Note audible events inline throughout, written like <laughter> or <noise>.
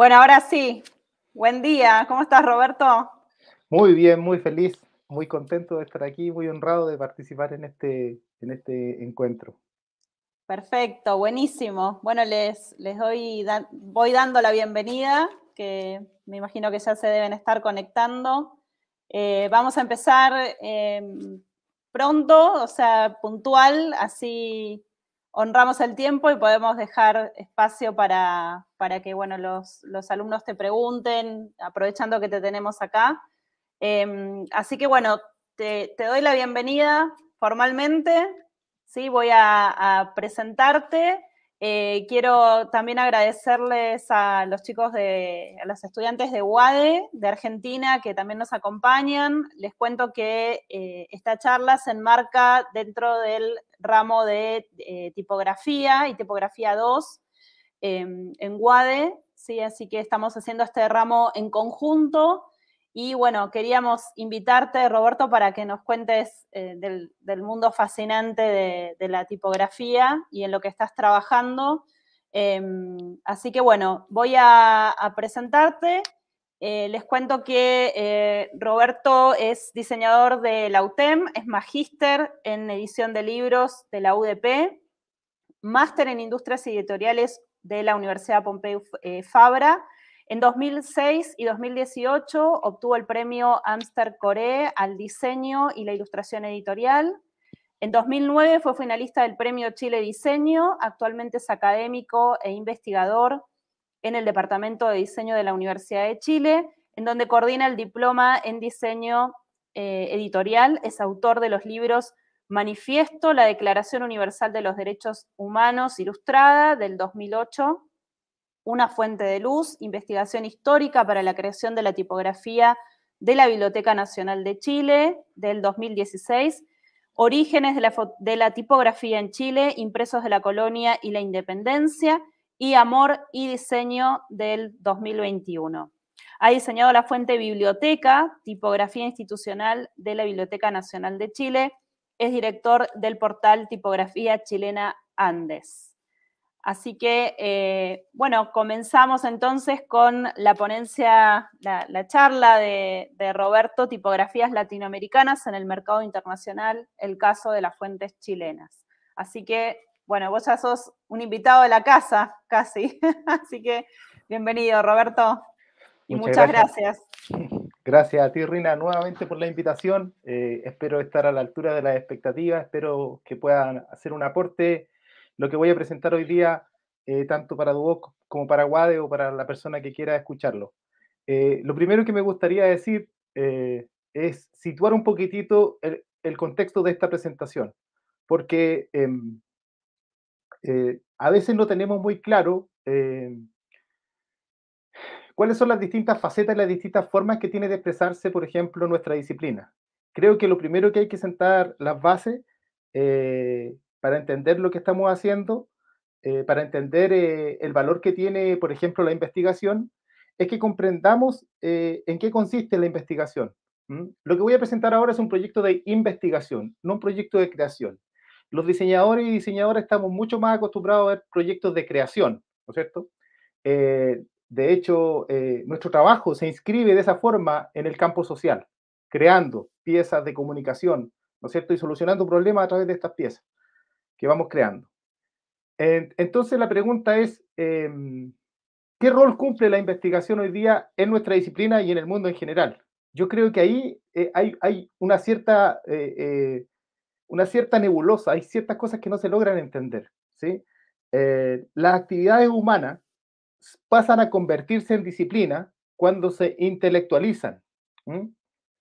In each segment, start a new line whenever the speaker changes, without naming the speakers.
Bueno, ahora sí. Buen día. ¿Cómo estás, Roberto?
Muy bien, muy feliz, muy contento de estar aquí, muy honrado de participar en este, en este encuentro.
Perfecto, buenísimo. Bueno, les, les doy, voy dando la bienvenida, que me imagino que ya se deben estar conectando. Eh, vamos a empezar em, pronto, o sea, puntual, así honramos el tiempo y podemos dejar espacio para, para que bueno, los, los, alumnos te pregunten, aprovechando que te tenemos acá. Em, así que bueno, te, doy la bienvenida formalmente, ¿sí? voy a presentarte eh, quiero también agradecerles a los chicos de, a los estudiantes de UADE de Argentina que también nos acompañan. Les cuento que eh, esta charla se enmarca dentro del ramo de eh, tipografía y tipografía 2 em, en UADE, así que estamos haciendo este ramo en conjunto. Y bueno, queríamos invitarte, Roberto, para que nos cuentes eh, del, mundo fascinante de, la tipografía y en lo que estás trabajando. Em, así que bueno, voy a, presentarte. Eh, les cuento que eh, Roberto es diseñador de la UTEM, es magíster en edición de libros de la UDP, máster en industrias editoriales de la Universidad Pompeu Fabra en 2006 y 2018 obtuvo el premio Amster Core al diseño y la ilustración editorial. En 2009 fue finalista del Premio Chile Diseño, actualmente es académico e investigador en el Departamento de Diseño de la Universidad de Chile, en donde coordina el diploma en diseño eh, editorial, es autor de los libros Manifiesto, la Declaración Universal de los Derechos Humanos Ilustrada del 2008 una fuente de luz, investigación histórica para la creación de la tipografía de la Biblioteca Nacional de Chile del 2016, orígenes de la, tipografía en Chile, impresos de la colonia y la independencia, y amor y diseño del 2021. Ha diseñado la fuente biblioteca, tipografía institucional de la Biblioteca Nacional de Chile, es director del portal Tipografía Chilena Andes. Así que, eh, bueno, comenzamos entonces con la ponencia, la, charla de, Roberto, Tipografías Latinoamericanas en el Mercado Internacional, el caso de las fuentes chilenas. Así que, bueno, vos ya sos un invitado de la casa, casi. <laughs> Así que, bienvenido, Roberto. Y muchas, gracias.
<laughs> gracias. a ti, Rina, nuevamente por la invitación. Eh, espero estar a la altura de las expectativas, espero que puedan hacer un aporte lo que voy a presentar hoy día, eh, tanto para Duboc como para Guade o para la persona que quiera escucharlo. Eh, lo primero que me gustaría decir eh, es situar un poquitito el, contexto de esta presentación, porque em, a veces no tenemos muy claro cuáles son las distintas facetas y las distintas formas que tiene de expresarse, por ejemplo, nuestra disciplina. Creo que lo primero que hay que sentar las bases eh, para entender lo que estamos haciendo, eh, para entender eh, el valor que tiene, por ejemplo, la investigación, es que comprendamos eh, en qué consiste la investigación. Lo que voy a presentar ahora es un proyecto de investigación, no un proyecto de creación. Los diseñadores y diseñadoras estamos mucho más acostumbrados a ver proyectos de creación, ¿no es cierto? de hecho, nuestro trabajo se inscribe de esa forma en el campo social, creando piezas de comunicación, ¿no es cierto? Y solucionando problemas a través de estas piezas que vamos creando. Entonces la pregunta es, em, ¿qué rol cumple la investigación hoy día en nuestra disciplina y en el mundo en general? Yo creo que ahí eh, hay, una, cierta, eh, eh, una cierta nebulosa, hay ciertas cosas que no se logran entender. ¿sí? las actividades humanas pasan a convertirse en disciplina cuando se intelectualizan,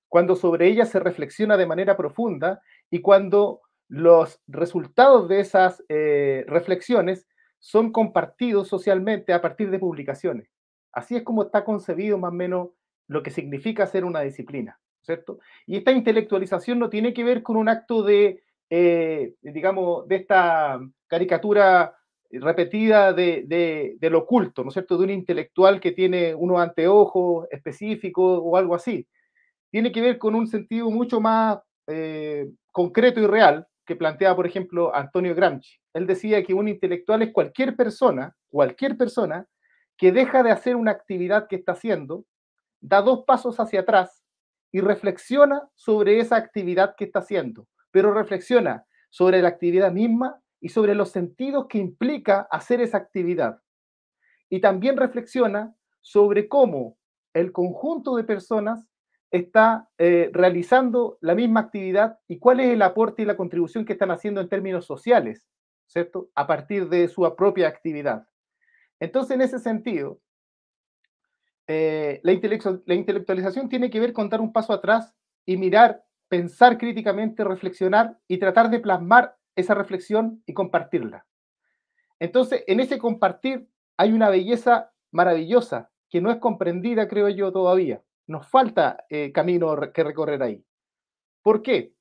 cuando sobre ellas se reflexiona de manera profunda y cuando los resultados de esas eh, reflexiones son compartidos socialmente a partir de publicaciones. Así es como está concebido más o menos lo que significa ser una disciplina, ¿cierto? Y esta intelectualización no tiene que ver con un acto de, eh, digamos, de esta caricatura repetida de, del oculto, ¿no es cierto?, de un intelectual que tiene unos anteojos específicos o algo así. Tiene que ver con un sentido mucho más eh, concreto y real, que plantea por ejemplo, Antonio Gramsci. Él decía que un intelectual es cualquier persona, cualquier persona, que deja de hacer una actividad que está haciendo, da dos pasos hacia atrás y reflexiona sobre esa actividad que está haciendo, pero reflexiona sobre la actividad misma y sobre los sentidos que implica hacer esa actividad. Y también reflexiona sobre cómo el conjunto de personas está eh, realizando la misma actividad y cuál es el aporte y la contribución que están haciendo en términos sociales, ¿cierto? A partir de su propia actividad. Entonces, en ese sentido, eh, la intelectualización tiene que ver con dar un paso atrás y mirar, pensar críticamente, reflexionar y tratar de plasmar esa reflexión y compartirla. Entonces, en ese compartir hay una belleza maravillosa que no es comprendida, creo yo, todavía nos falta eh, camino que recorrer ahí. ¿Por qué?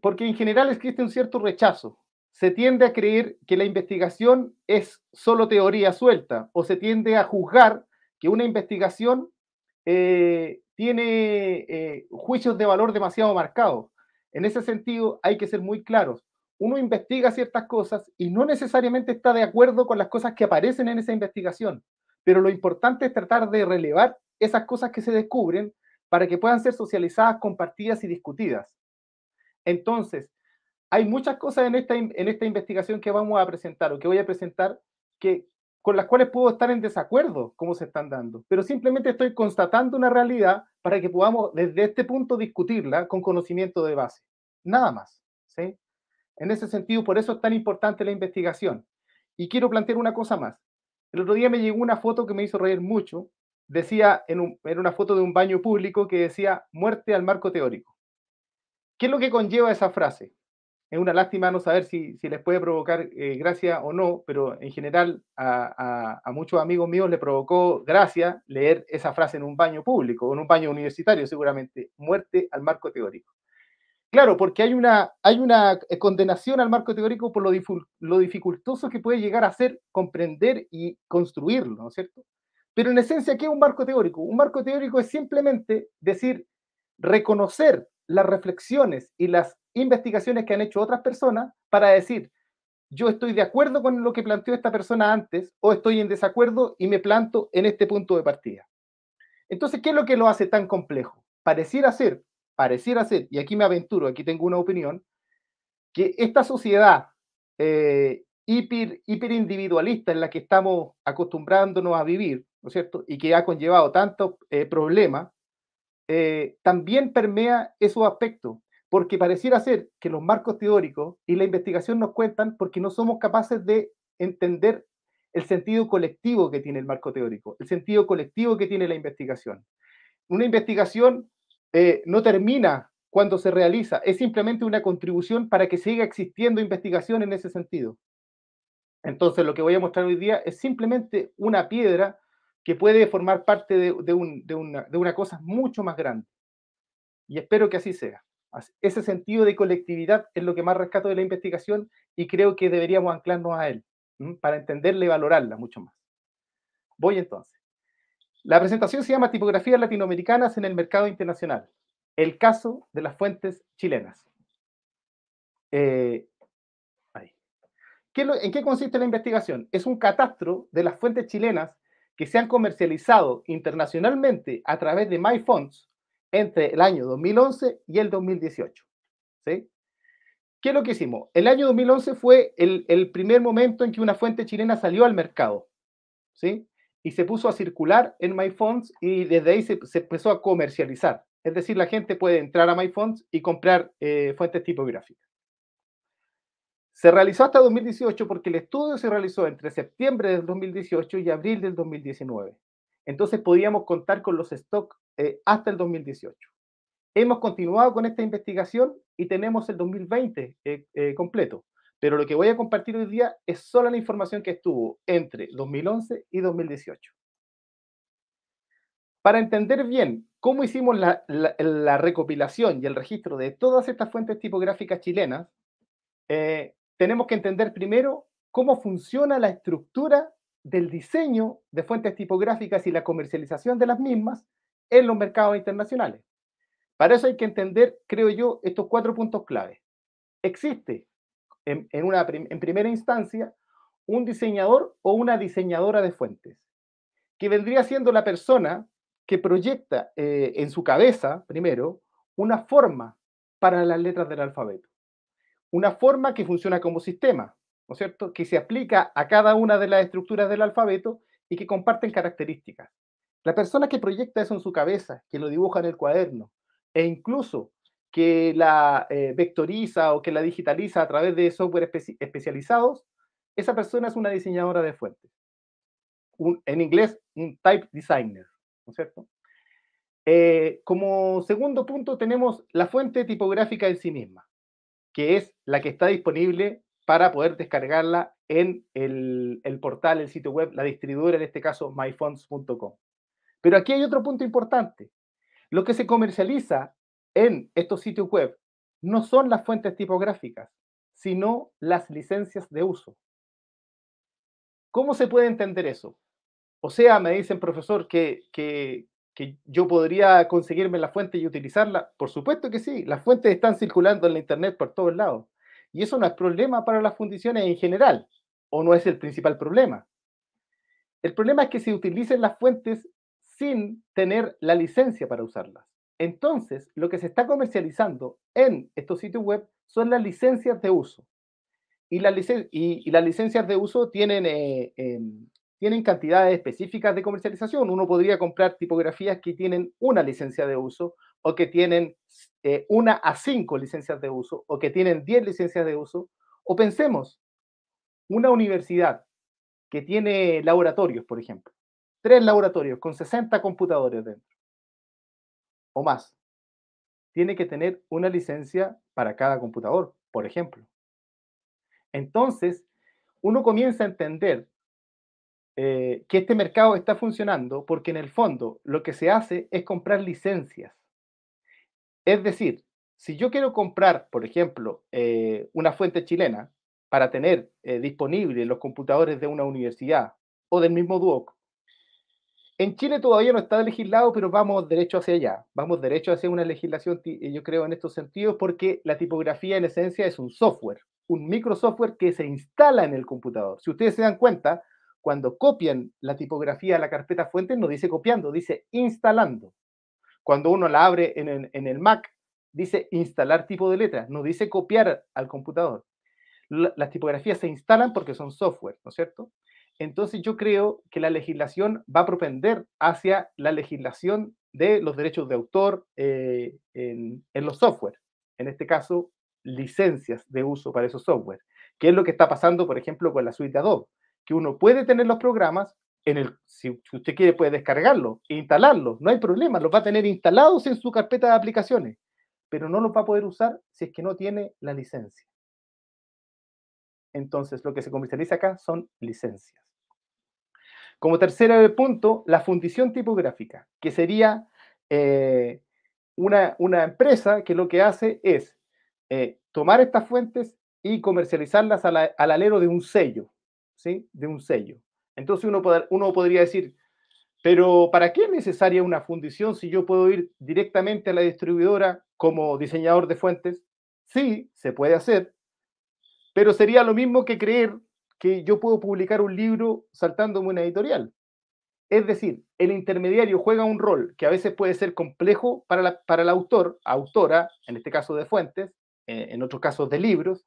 Porque en general existe un cierto rechazo. Se tiende a creer que la investigación es solo teoría suelta o se tiende a juzgar que una investigación eh, tiene eh, juicios de valor demasiado marcados. En ese sentido, hay que ser muy claros. Uno investiga ciertas cosas y no necesariamente está de acuerdo con las cosas que aparecen en esa investigación pero lo importante es tratar de relevar esas cosas que se descubren para que puedan ser socializadas, compartidas y discutidas. Entonces, hay muchas cosas en esta, en esta investigación que vamos a presentar o que voy a presentar que, con las cuales puedo estar en desacuerdo, cómo se están dando, pero simplemente estoy constatando una realidad para que podamos desde este punto discutirla con conocimiento de base. Nada más. En ese sentido, por eso es tan importante la investigación. Y quiero plantear una cosa más. El otro día me llegó una foto que me hizo reír mucho. Decía, en, una foto de un baño público que decía, muerte al marco teórico. ¿Qué es lo que conlleva esa frase? Es una lástima no saber si, les puede provocar eh, gracia o no, pero en general a, a muchos amigos míos le provocó gracia leer esa frase en un baño público, en un baño universitario seguramente, muerte al marco teórico. Claro, porque hay una, hay una eh, condenación al marco teórico por lo, lo, dificultoso que puede llegar a ser comprender y construirlo, ¿no es cierto? Pero en esencia, ¿qué es un marco teórico? Un marco teórico es simplemente decir, reconocer las reflexiones y las investigaciones que han hecho otras personas para decir, yo estoy de acuerdo con lo que planteó esta persona antes o estoy en desacuerdo y me planto en este punto de partida. Entonces, ¿qué es lo que lo hace tan complejo? Pareciera ser pareciera ser, y aquí me aventuro, aquí tengo una opinión, que esta sociedad eh, hiper, hiperindividualista en la que estamos acostumbrándonos a vivir, ¿no es cierto? Y que ha conllevado tantos eh, problemas, eh, también permea esos aspectos, porque pareciera ser que los marcos teóricos y la investigación nos cuentan porque no somos capaces de entender el sentido colectivo que tiene el marco teórico, el sentido colectivo que tiene la investigación. Una investigación eh, no termina cuando se realiza, es simplemente una contribución para que siga existiendo investigación en ese sentido. Entonces, lo que voy a mostrar hoy día es simplemente una piedra que puede formar parte de, una, de una cosa mucho más grande. Y espero que así sea. Ese sentido de colectividad es lo que más rescato de la investigación y creo que deberíamos anclarnos a él para entenderla y valorarla mucho más. Voy entonces. La presentación se llama Tipografías Latinoamericanas en el Mercado Internacional, el caso de las fuentes chilenas. Eh, ¿En qué consiste la investigación? Es un catastro de las fuentes chilenas que se han comercializado internacionalmente a través de MyFonts entre el año 2011 y el 2018. ¿sí? ¿Qué es lo que hicimos? El año 2011 fue el, el, primer momento en que una fuente chilena salió al mercado. ¿sí? y se puso a circular en MyFonts y desde ahí se, empezó a comercializar. Es decir, la gente puede entrar a MyFonts y comprar eh, fuentes tipográficas. Se realizó hasta 2018 porque el estudio se realizó entre septiembre del 2018 y abril del 2019. Entonces podíamos contar con los stocks eh, hasta el 2018. Hemos continuado con esta investigación y tenemos el 2020 eh, completo. Pero lo que voy a compartir hoy día es solo la información que estuvo entre 2011 y 2018. Para entender bien cómo hicimos la, recopilación y el registro de todas estas fuentes tipográficas chilenas, eh, tenemos que entender primero cómo funciona la estructura del diseño de fuentes tipográficas y la comercialización de las mismas en los mercados internacionales. Para eso hay que entender, creo yo, estos cuatro puntos clave. Existe en, una, en primera instancia un diseñador o una diseñadora de fuentes, que vendría siendo la persona que proyecta eh, en su cabeza, primero, una forma para las letras del alfabeto. Una forma que funciona como sistema, ¿no es cierto? Que se aplica a cada una de las estructuras del alfabeto y que comparten características. La persona que proyecta eso en su cabeza, que lo dibuja en el cuaderno, e incluso que la eh, vectoriza o que la digitaliza a través de software especializados, esa persona es una diseñadora de fuentes. en inglés, un type designer, ¿no es cierto? Eh, como segundo punto tenemos la fuente tipográfica en sí misma, que es la que está disponible para poder descargarla en el, el portal, el sitio web, la distribuidora, en este caso myfonts.com. Pero aquí hay otro punto importante. Lo que se comercializa en estos sitios web no son las fuentes tipográficas, sino las licencias de uso. ¿Cómo se puede entender eso? O sea, me dicen, profesor, que, yo podría conseguirme la fuente y utilizarla. Por supuesto que sí, las fuentes están circulando en la Internet por todos lados. Y eso no es problema para las fundiciones en general, o no es el principal problema. El problema es que se utilicen las fuentes sin tener la licencia para usarlas. Entonces, lo que se está comercializando en estos sitios web son las licencias de uso. Y las, licencias de uso tienen, eh, em, tienen cantidades específicas de comercialización. Uno podría comprar tipografías que tienen una licencia de uso o que tienen eh, una a cinco licencias de uso o que tienen diez licencias de uso. O pensemos, una universidad que tiene laboratorios, por ejemplo, tres laboratorios con 60 computadores dentro o más. Tiene que tener una licencia para cada computador, por ejemplo. Entonces, uno comienza a entender eh, que este mercado está funcionando porque en el fondo lo que se hace es comprar licencias. Es decir, si yo quiero comprar, por ejemplo, eh, una fuente chilena para tener eh, disponibles los computadores de una universidad o del mismo Duoc, en Chile todavía no está legislado, pero vamos derecho hacia allá. Vamos derecho hacia una legislación, eh, yo creo, en estos sentidos, porque la tipografía en esencia es un software, un microsoftware que se instala en el computador. Si ustedes se dan cuenta, cuando copian la tipografía a la carpeta fuente, no dice copiando, dice instalando. Cuando uno la abre en el, Mac, dice instalar tipo de letra, no dice copiar al computador. Las tipografías se instalan porque son software, ¿no es cierto? entonces yo creo que la legislación va a propender hacia la legislación de los derechos de autor eh, en, los software, en este caso licencias de uso para esos software, que es lo que está pasando, por ejemplo, con la suite Adobe, que uno puede tener los programas, en el, si usted quiere puede descargarlos e instalarlos, no hay problema, los va a tener instalados en su carpeta de aplicaciones, pero no los va a poder usar si es que no tiene la licencia. Entonces, lo que se comercializa acá son licencias. Como tercer eh, punto, la fundición tipográfica, que sería eh, una, empresa que lo que hace es eh, tomar estas fuentes y comercializarlas al, alero de un sello, ¿sí? De un sello. Entonces uno, uno podría decir, pero ¿para qué es necesaria una fundición si yo puedo ir directamente a la distribuidora como diseñador de fuentes? Sí, se puede hacer, pero sería lo mismo que creer que yo puedo publicar un libro saltándome una editorial. Es decir, el intermediario juega un rol que a veces puede ser complejo para, para el autor, autora, en este caso de fuentes, eh, en otros casos de libros,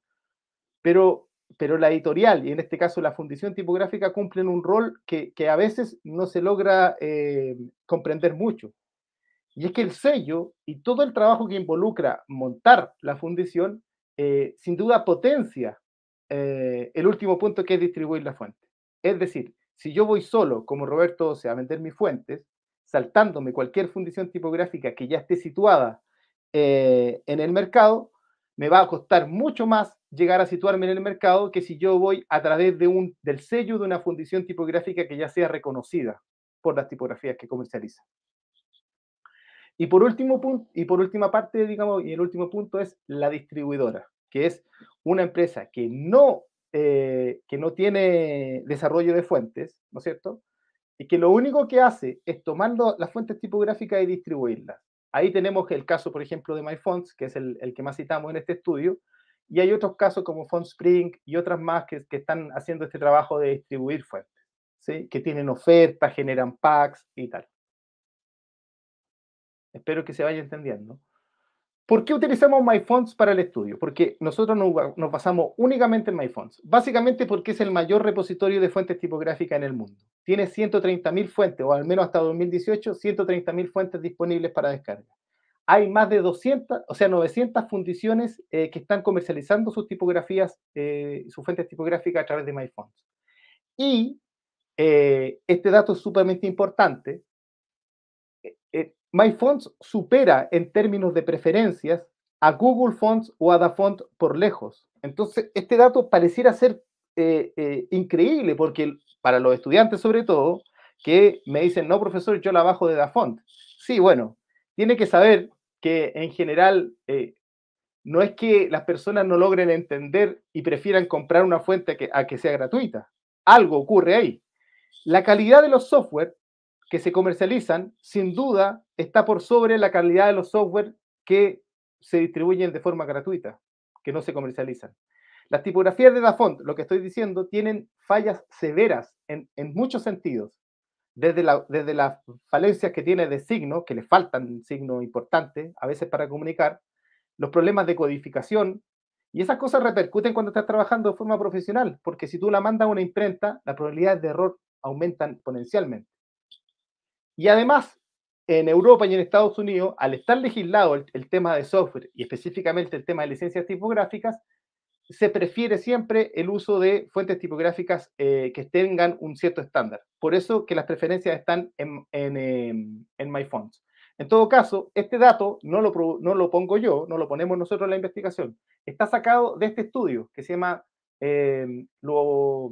pero, pero la editorial y en este caso la fundición tipográfica cumplen un rol que, a veces no se logra eh, comprender mucho. Y es que el sello y todo el trabajo que involucra montar la fundición eh, sin duda potencia eh, el último punto que es distribuir la fuente. Es decir, si yo voy solo, como Roberto a vender mis fuentes, saltándome cualquier fundición tipográfica que ya esté situada eh, en el mercado, me va a costar mucho más llegar a situarme en el mercado que si yo voy a través de un, del sello de una fundición tipográfica que ya sea reconocida por las tipografías que comercializa. Y por último punto, y por última parte, digamos, y el último punto es la distribuidora, que es una empresa que no, eh, que no tiene desarrollo de fuentes, ¿no es cierto? Y que lo único que hace es tomar las fuentes tipográficas y distribuirlas. Ahí tenemos el caso, por ejemplo, de MyFonts, que es el, que más citamos en este estudio, y hay otros casos como FontSpring y otras más que, que están haciendo este trabajo de distribuir fuentes, ¿sí? que tienen ofertas, generan packs y tal. Espero que se vaya entendiendo. ¿Por qué utilizamos MyFonts para el estudio? Porque nosotros nos, pasamos basamos únicamente en MyFonts. Básicamente porque es el mayor repositorio de fuentes tipográficas en el mundo. Tiene 130.000 fuentes, o al menos hasta 2018, 130.000 fuentes disponibles para descarga. Hay más de 200, o sea, 900 fundiciones eh, que están comercializando sus tipografías, eh, sus fuentes tipográficas a través de MyFonts. Y eh, este dato es sumamente importante. MyFonts supera en términos de preferencias a Google Fonts o a DaFont por lejos. Entonces, este dato pareciera ser eh, eh, increíble, porque para los estudiantes sobre todo, que me dicen, no, profesor, yo la bajo de DaFont. Sí, bueno, tiene que saber que en general eh, no es que las personas no logren entender y prefieran comprar una fuente a que sea gratuita. Algo ocurre ahí. La calidad de los software que se comercializan, sin duda, está por sobre la calidad de los software que se distribuyen de forma gratuita, que no se comercializan. Las tipografías de Dafont, lo que estoy diciendo, tienen fallas severas en, muchos sentidos. Desde, la, desde las falencias que tiene de signo, que le faltan signos importantes a veces para comunicar, los problemas de codificación, y esas cosas repercuten cuando estás trabajando de forma profesional, porque si tú la mandas a una imprenta, las probabilidades de error aumentan exponencialmente. Y además, en Europa y en Estados Unidos, al estar legislado el, tema de software y específicamente el tema de licencias tipográficas, se prefiere siempre el uso de fuentes tipográficas eh, que tengan un cierto estándar. Por eso que las preferencias están en, en, em, en MyFonts. En todo caso, este dato no lo, no lo pongo yo, no lo ponemos nosotros en la investigación. Está sacado de este estudio que se llama em, lo,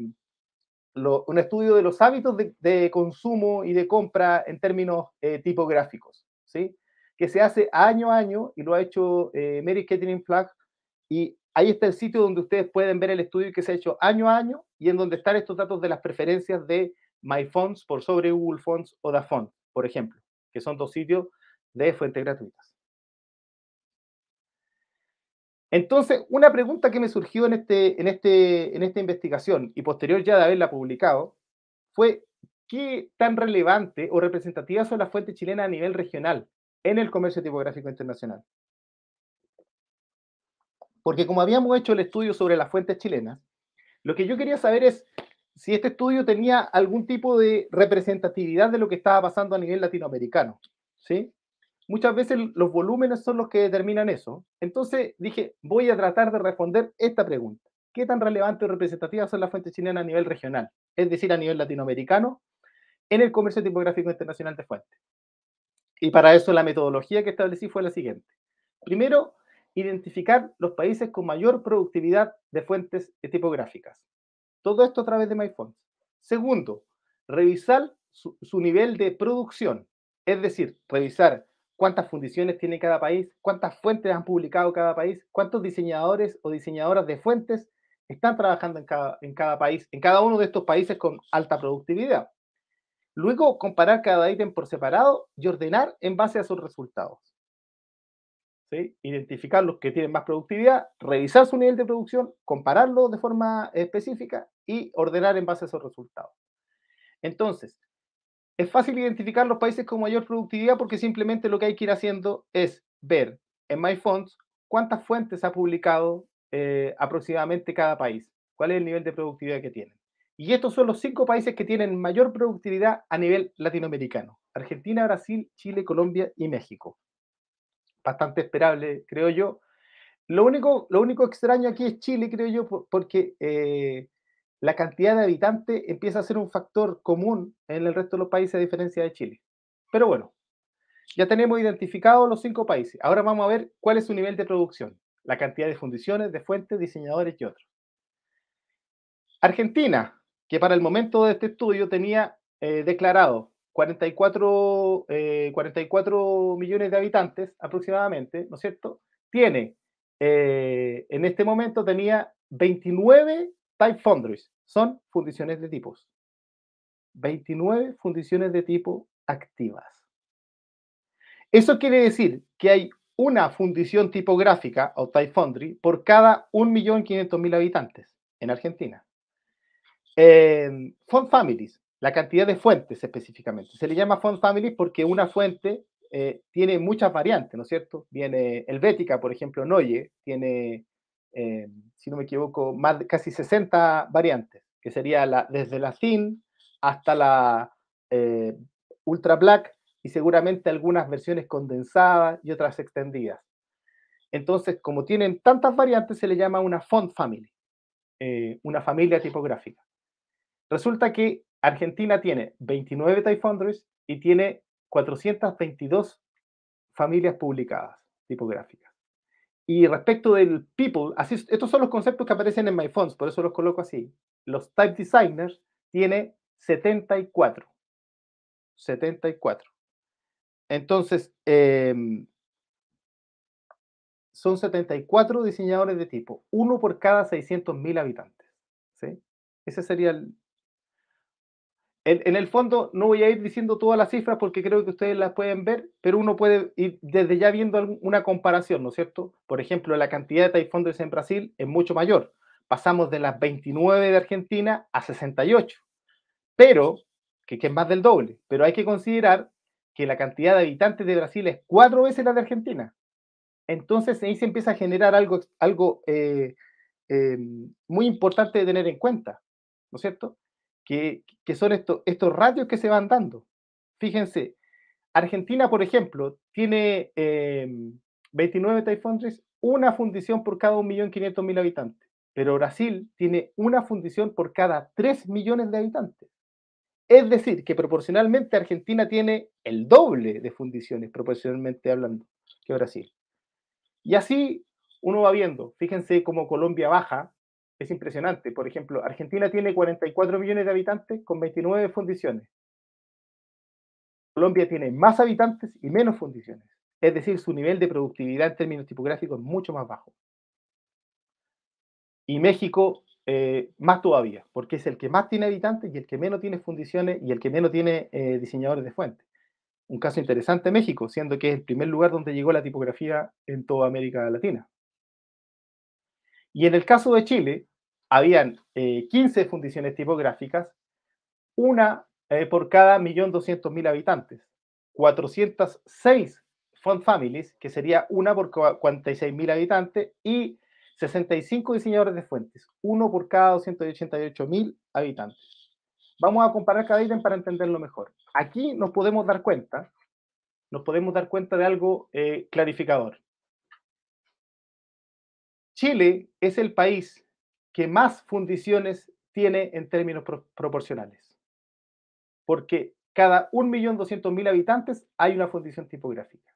un estudio de los hábitos de, consumo y de compra en términos eh, tipográficos, ¿sí? que se hace año a año y lo ha hecho eh, Mary Kettering Y ahí está el sitio donde ustedes pueden ver el estudio que se ha hecho año a año y en donde están estos datos de las preferencias de My por sobre Google Fonts o DaFont, por ejemplo, que son dos sitios de fuentes gratuitas. Entonces, una pregunta que me surgió este, en, este, en, esta investigación y posterior ya de haberla publicado fue qué tan relevante o representativa son las fuentes chilenas a nivel regional en el comercio tipográfico internacional. Porque como habíamos hecho el estudio sobre las fuentes chilenas, lo que yo quería saber es si este estudio tenía algún tipo de representatividad de lo que estaba pasando a nivel latinoamericano. ¿sí? muchas veces los volúmenes son los que determinan eso. Entonces dije, voy a tratar de responder esta pregunta. ¿Qué tan relevante o representativa son las fuentes chilenas a nivel regional? Es decir, a nivel latinoamericano, en el comercio tipográfico internacional de fuentes. Y para eso la metodología que establecí fue la siguiente. Primero, identificar los países con mayor productividad de fuentes tipográficas. Todo esto a través de MyFonts. Segundo, revisar su nivel de producción. Es decir, revisar cuántas fundiciones tiene cada país, cuántas fuentes han publicado cada país, cuántos diseñadores o diseñadoras de fuentes están trabajando en cada, en cada país, en cada uno de estos países con alta productividad. Luego, comparar cada ítem por separado y ordenar en base a sus resultados. Identificar los que tienen más productividad, revisar su nivel de producción, compararlo de forma específica y ordenar en base a esos resultados. Entonces, es fácil identificar los países con mayor productividad porque simplemente lo que hay que ir haciendo es ver en MyFonts cuántas fuentes ha publicado eh, aproximadamente cada país, cuál es el nivel de productividad que tienen. Y estos son los cinco países que tienen mayor productividad a nivel latinoamericano. Argentina, Brasil, Chile, Colombia y México. Bastante esperable, creo yo. Lo único, lo único extraño aquí es Chile, creo yo, porque eh, la cantidad de habitantes empieza a ser un factor común en el resto de los países a diferencia de Chile. Pero bueno, ya tenemos identificados los cinco países. Ahora vamos a ver cuál es su nivel de producción, la cantidad de fundiciones, de fuentes, diseñadores y otros. Argentina, que para el momento de este estudio tenía eh, declarado 44, eh, millones de habitantes aproximadamente, ¿no es cierto? Tiene, eh, en este momento tenía 29 type son fundiciones de tipos. 29 fundiciones de tipo activas. Eso quiere decir que hay una fundición tipográfica o type foundry por cada 1.500.000 habitantes en Argentina. font families, la cantidad de fuentes específicamente. Se le llama font families porque una fuente eh, tiene muchas variantes, ¿no es cierto? Viene helvética, por ejemplo, Noye, tiene eh, si no me equivoco, casi 60 variantes, que sería desde la thin hasta la eh, ultra black y seguramente algunas versiones condensadas y otras extendidas. Entonces, como tienen tantas variantes, se le llama una font family, eh, una familia tipográfica. Resulta que Argentina tiene 29 typefoundries y tiene 422 familias publicadas tipográficas. Y respecto del people, estos son los conceptos que aparecen en MyFonts, por eso los coloco así. Los Type Designers tiene 74. 74. Entonces, em, son 74 diseñadores de tipo, uno por cada 600.000 habitantes. ¿sí? Ese sería el, en, el fondo no voy a ir diciendo todas las cifras porque creo que ustedes las pueden ver, pero uno puede ir desde ya viendo una comparación, ¿no es cierto? Por ejemplo, la cantidad de taifondos en Brasil es mucho mayor. Pasamos de las 29 de Argentina a 68, pero que, es más del doble. Pero hay que considerar que la cantidad de habitantes de Brasil es cuatro veces la de Argentina. Entonces ahí se empieza a generar algo, algo eh, eh, muy importante de tener en cuenta, ¿no es cierto? que, son estos, estos ratios que se van dando. Fíjense, Argentina, por ejemplo, tiene 29 em, Typhondries, una fundición por cada 1.500.000 habitantes, pero Brasil tiene una fundición por cada 3 millones de habitantes. Es decir, que proporcionalmente Argentina tiene el doble de fundiciones, proporcionalmente hablando, que Brasil. Y así uno va viendo, fíjense cómo Colombia baja, es impresionante. Por ejemplo, Argentina tiene 44 millones de habitantes con 29 fundiciones. Colombia tiene más habitantes y menos fundiciones. Es decir, su nivel de productividad en términos tipográficos es mucho más bajo. Y México, eh, más todavía, porque es el que más tiene habitantes y el que menos tiene fundiciones y el que menos tiene eh, diseñadores de fuentes. Un caso interesante México, siendo que es el primer lugar donde llegó la tipografía en toda América Latina. Y en el caso de Chile, habían 15 eh, fundiciones tipográficas, una eh, por cada 1.200.000 habitantes, 406 font families, que sería una por 46.000 habitantes, y 65 diseñadores de fuentes, uno por cada 288.000 habitantes. Vamos a comparar cada ítem para entenderlo mejor. Aquí nos podemos dar cuenta, nos podemos dar cuenta de algo eh, clarificador. Chile es el país que más fundiciones tiene en términos proporcionales, porque cada 1.200.000 habitantes hay una fundición tipográfica.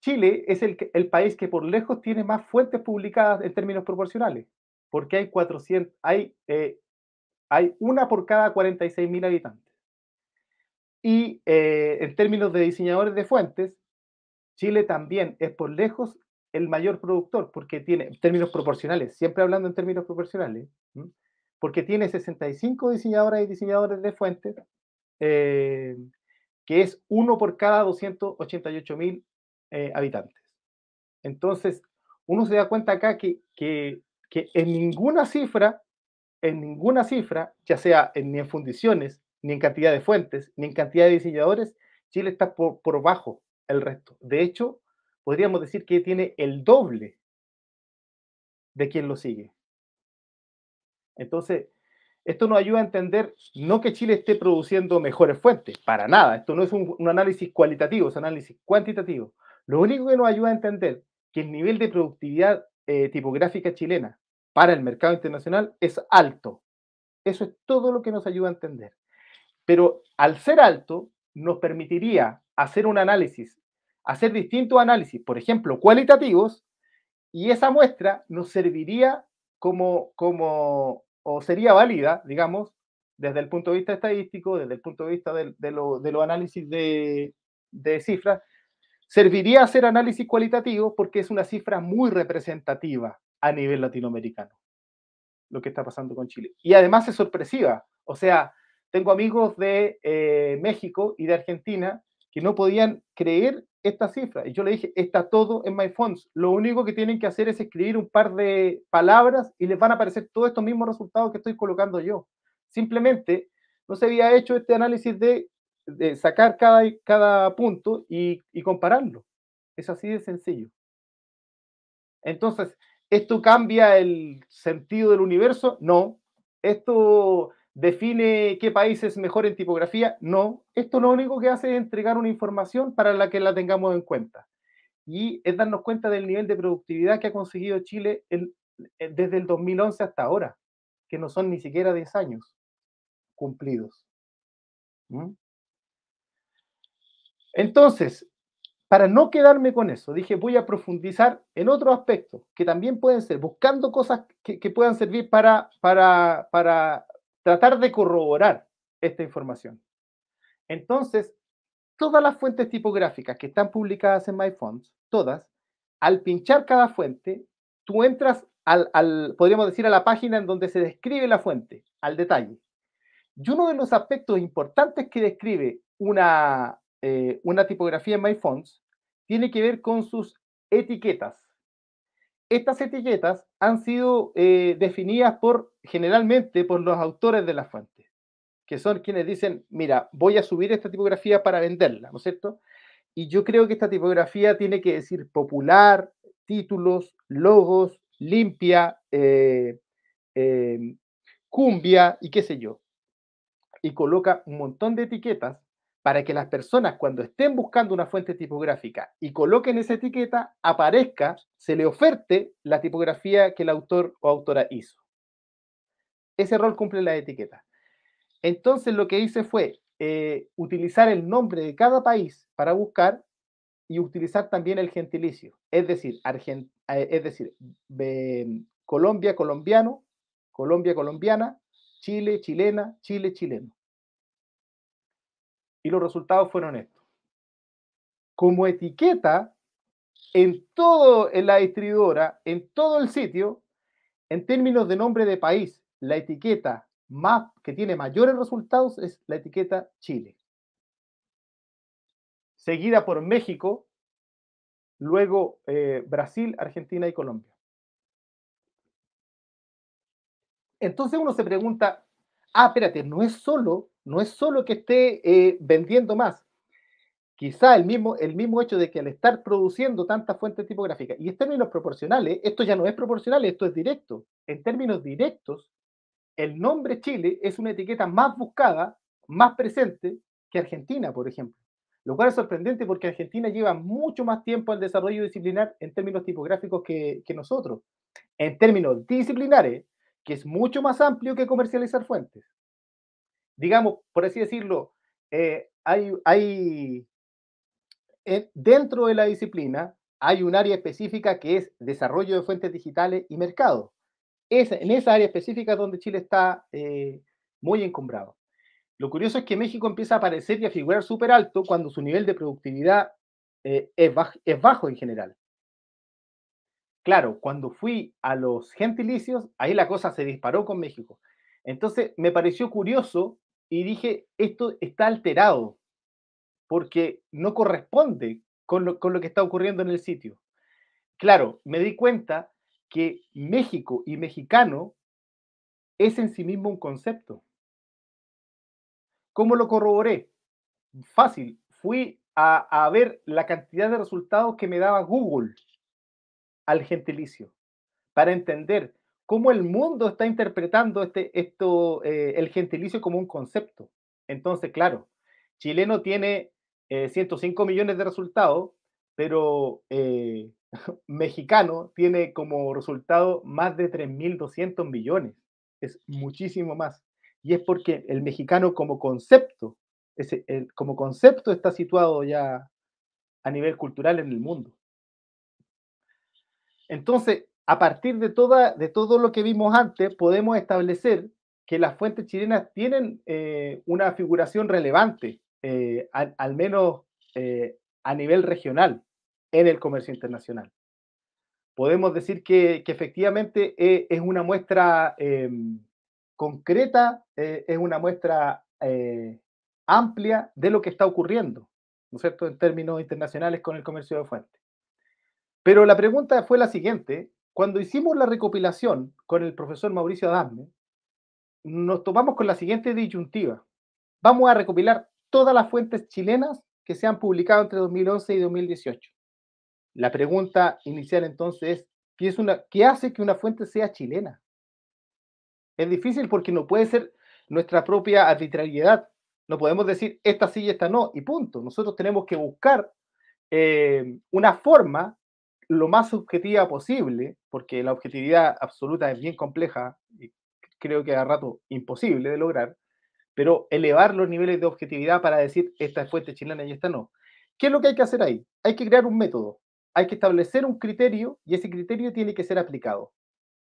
Chile es el, país que por lejos tiene más fuentes publicadas en términos proporcionales, porque hay 400, hay, eh, hay una por cada 46.000 habitantes. Y eh, en términos de diseñadores de fuentes, Chile también es por lejos el mayor productor, porque tiene, términos proporcionales, siempre hablando en términos proporcionales, porque tiene 65 diseñadoras y diseñadores de fuentes, eh, que es uno por cada 288 mil eh, habitantes. Entonces, uno se da cuenta acá que, que, en ninguna cifra, en ninguna cifra, ya sea en, ni en fundiciones, ni en cantidad de fuentes, ni en cantidad de diseñadores, Chile está por, por bajo el resto. De hecho, podríamos decir que tiene el doble de quien lo sigue. Entonces, esto nos ayuda a entender no que Chile esté produciendo mejores fuentes, para nada, esto no es un, análisis cualitativo, es un análisis cuantitativo. Lo único que nos ayuda a entender que el nivel de productividad eh, tipográfica chilena para el mercado internacional es alto. Eso es todo lo que nos ayuda a entender. Pero al ser alto, nos permitiría hacer un análisis hacer distintos análisis, por ejemplo, cualitativos, y esa muestra nos serviría como, como o sería válida, digamos, desde el punto de vista estadístico, desde el punto de vista de, los análisis de, cifras, serviría hacer análisis cualitativo porque es una cifra muy representativa a nivel latinoamericano, lo que está pasando con Chile. Y además es sorpresiva, o sea, tengo amigos de eh, México y de Argentina que no podían creer esta cifra. Y yo le dije, está todo en MyFonts. Lo único que tienen que hacer es escribir un par de palabras y les van a aparecer todos estos mismos resultados que estoy colocando yo. Simplemente no se había hecho este análisis de, sacar cada, cada punto y, y compararlo. Es así de sencillo. Entonces, ¿esto cambia el sentido del universo? No. ¿Esto define qué país es mejor en tipografía. No, esto lo único que hace es entregar una información para la que la tengamos en cuenta. Y es darnos cuenta del nivel de productividad que ha conseguido Chile eh, desde el 2011 hasta ahora, que no son ni siquiera 10 años cumplidos. ¿Mm? Entonces, para no quedarme con eso, dije, voy a profundizar en otro aspecto que también pueden ser, buscando cosas que, puedan servir para, para tratar de corroborar esta información. Entonces, todas las fuentes tipográficas que están publicadas en MyFonts, todas, al pinchar cada fuente, tú entras al, podríamos decir, a la página en donde se describe la fuente, al detalle. Y uno de los aspectos importantes que describe una, eh, una tipografía en MyFonts tiene que ver con sus etiquetas estas etiquetas han sido eh, definidas por generalmente por los autores de las fuentes, que son quienes dicen, mira, voy a subir esta tipografía para venderla, ¿no es cierto? Y yo creo que esta tipografía tiene que decir popular, títulos, logos, limpia, eh, em, cumbia y qué sé yo. Y coloca un montón de etiquetas para que las personas cuando estén buscando una fuente tipográfica y coloquen esa etiqueta, aparezca, se le oferte la tipografía que el autor o autora hizo. Ese rol cumple la etiqueta. Entonces lo que hice fue eh, utilizar el nombre de cada país para buscar y utilizar también el gentilicio. Es decir, eh, Colombia, colombiano, Colombia, colombiana, Chile, chilena, Chile, chileno. Y los resultados fueron estos. Como etiqueta, en todo, en la distribuidora, en todo el sitio, en términos de nombre de país, la etiqueta más, que tiene mayores resultados es la etiqueta Chile. Seguida por México, luego eh, Brasil, Argentina y Colombia. Entonces uno se pregunta, ah, espérate, no es solo no es solo que esté eh, vendiendo más, quizá el mismo, el mismo hecho de que al estar produciendo tantas fuentes tipográficas, y en términos proporcionales, esto ya no es proporcional, esto es directo. En términos directos, el nombre Chile es una etiqueta más buscada, más presente que Argentina, por ejemplo. Lo cual es sorprendente porque Argentina lleva mucho más tiempo al desarrollo disciplinar en términos tipográficos que nosotros. En términos disciplinares, que es mucho más amplio que comercializar fuentes digamos, por así decirlo, eh, hay, hay dentro de la disciplina hay un área específica que es desarrollo de fuentes digitales y mercado. Es, en esa área específica donde Chile está eh, muy encumbrado. Lo curioso es que México empieza a aparecer y a figurar súper alto cuando su nivel de productividad eh, es, es bajo en general. Claro, cuando fui a los gentilicios, ahí la cosa se disparó con México. Entonces, me pareció curioso y dije, esto está alterado, porque no corresponde con lo, que está ocurriendo en el sitio. Claro, me di cuenta que México y mexicano es en sí mismo un concepto. ¿Cómo lo corroboré? Fácil, fui a, a, ver la cantidad de resultados que me daba Google al gentilicio para entender cómo el mundo está interpretando este, esto, eh, el gentilicio como un concepto. Entonces, claro, chileno tiene 105 eh, millones de resultados, pero eh, <laughs> mexicano tiene como resultado más de 3.200 millones. Es muchísimo más. Y es porque el mexicano como concepto, como concepto está situado ya a nivel cultural en el mundo. Entonces, a partir de, toda, de todo lo que vimos antes, podemos establecer que las fuentes chilenas tienen eh, una figuración relevante, eh, al, menos eh, a nivel regional, en el comercio internacional. Podemos decir que, efectivamente es, una muestra concreta, es una muestra amplia de lo que está ocurriendo, ¿no es cierto?, en términos internacionales con el comercio de fuentes. Pero la pregunta fue la siguiente, cuando hicimos la recopilación con el profesor Mauricio Adame, nos tomamos con la siguiente disyuntiva. Vamos a recopilar todas las fuentes chilenas que se han publicado entre 2011 y 2018. La pregunta inicial entonces es, ¿qué, hace que una fuente sea chilena? Es difícil porque no puede ser nuestra propia arbitrariedad. No podemos decir esta sí y esta no, y punto. Nosotros tenemos que buscar eh, una forma lo más subjetiva posible, porque la objetividad absoluta es bien compleja y creo que a rato imposible de lograr, pero elevar los niveles de objetividad para decir esta es fuente chilena y esta no. ¿Qué es lo que hay que hacer ahí? Hay que crear un método, hay que establecer un criterio y ese criterio tiene que ser aplicado.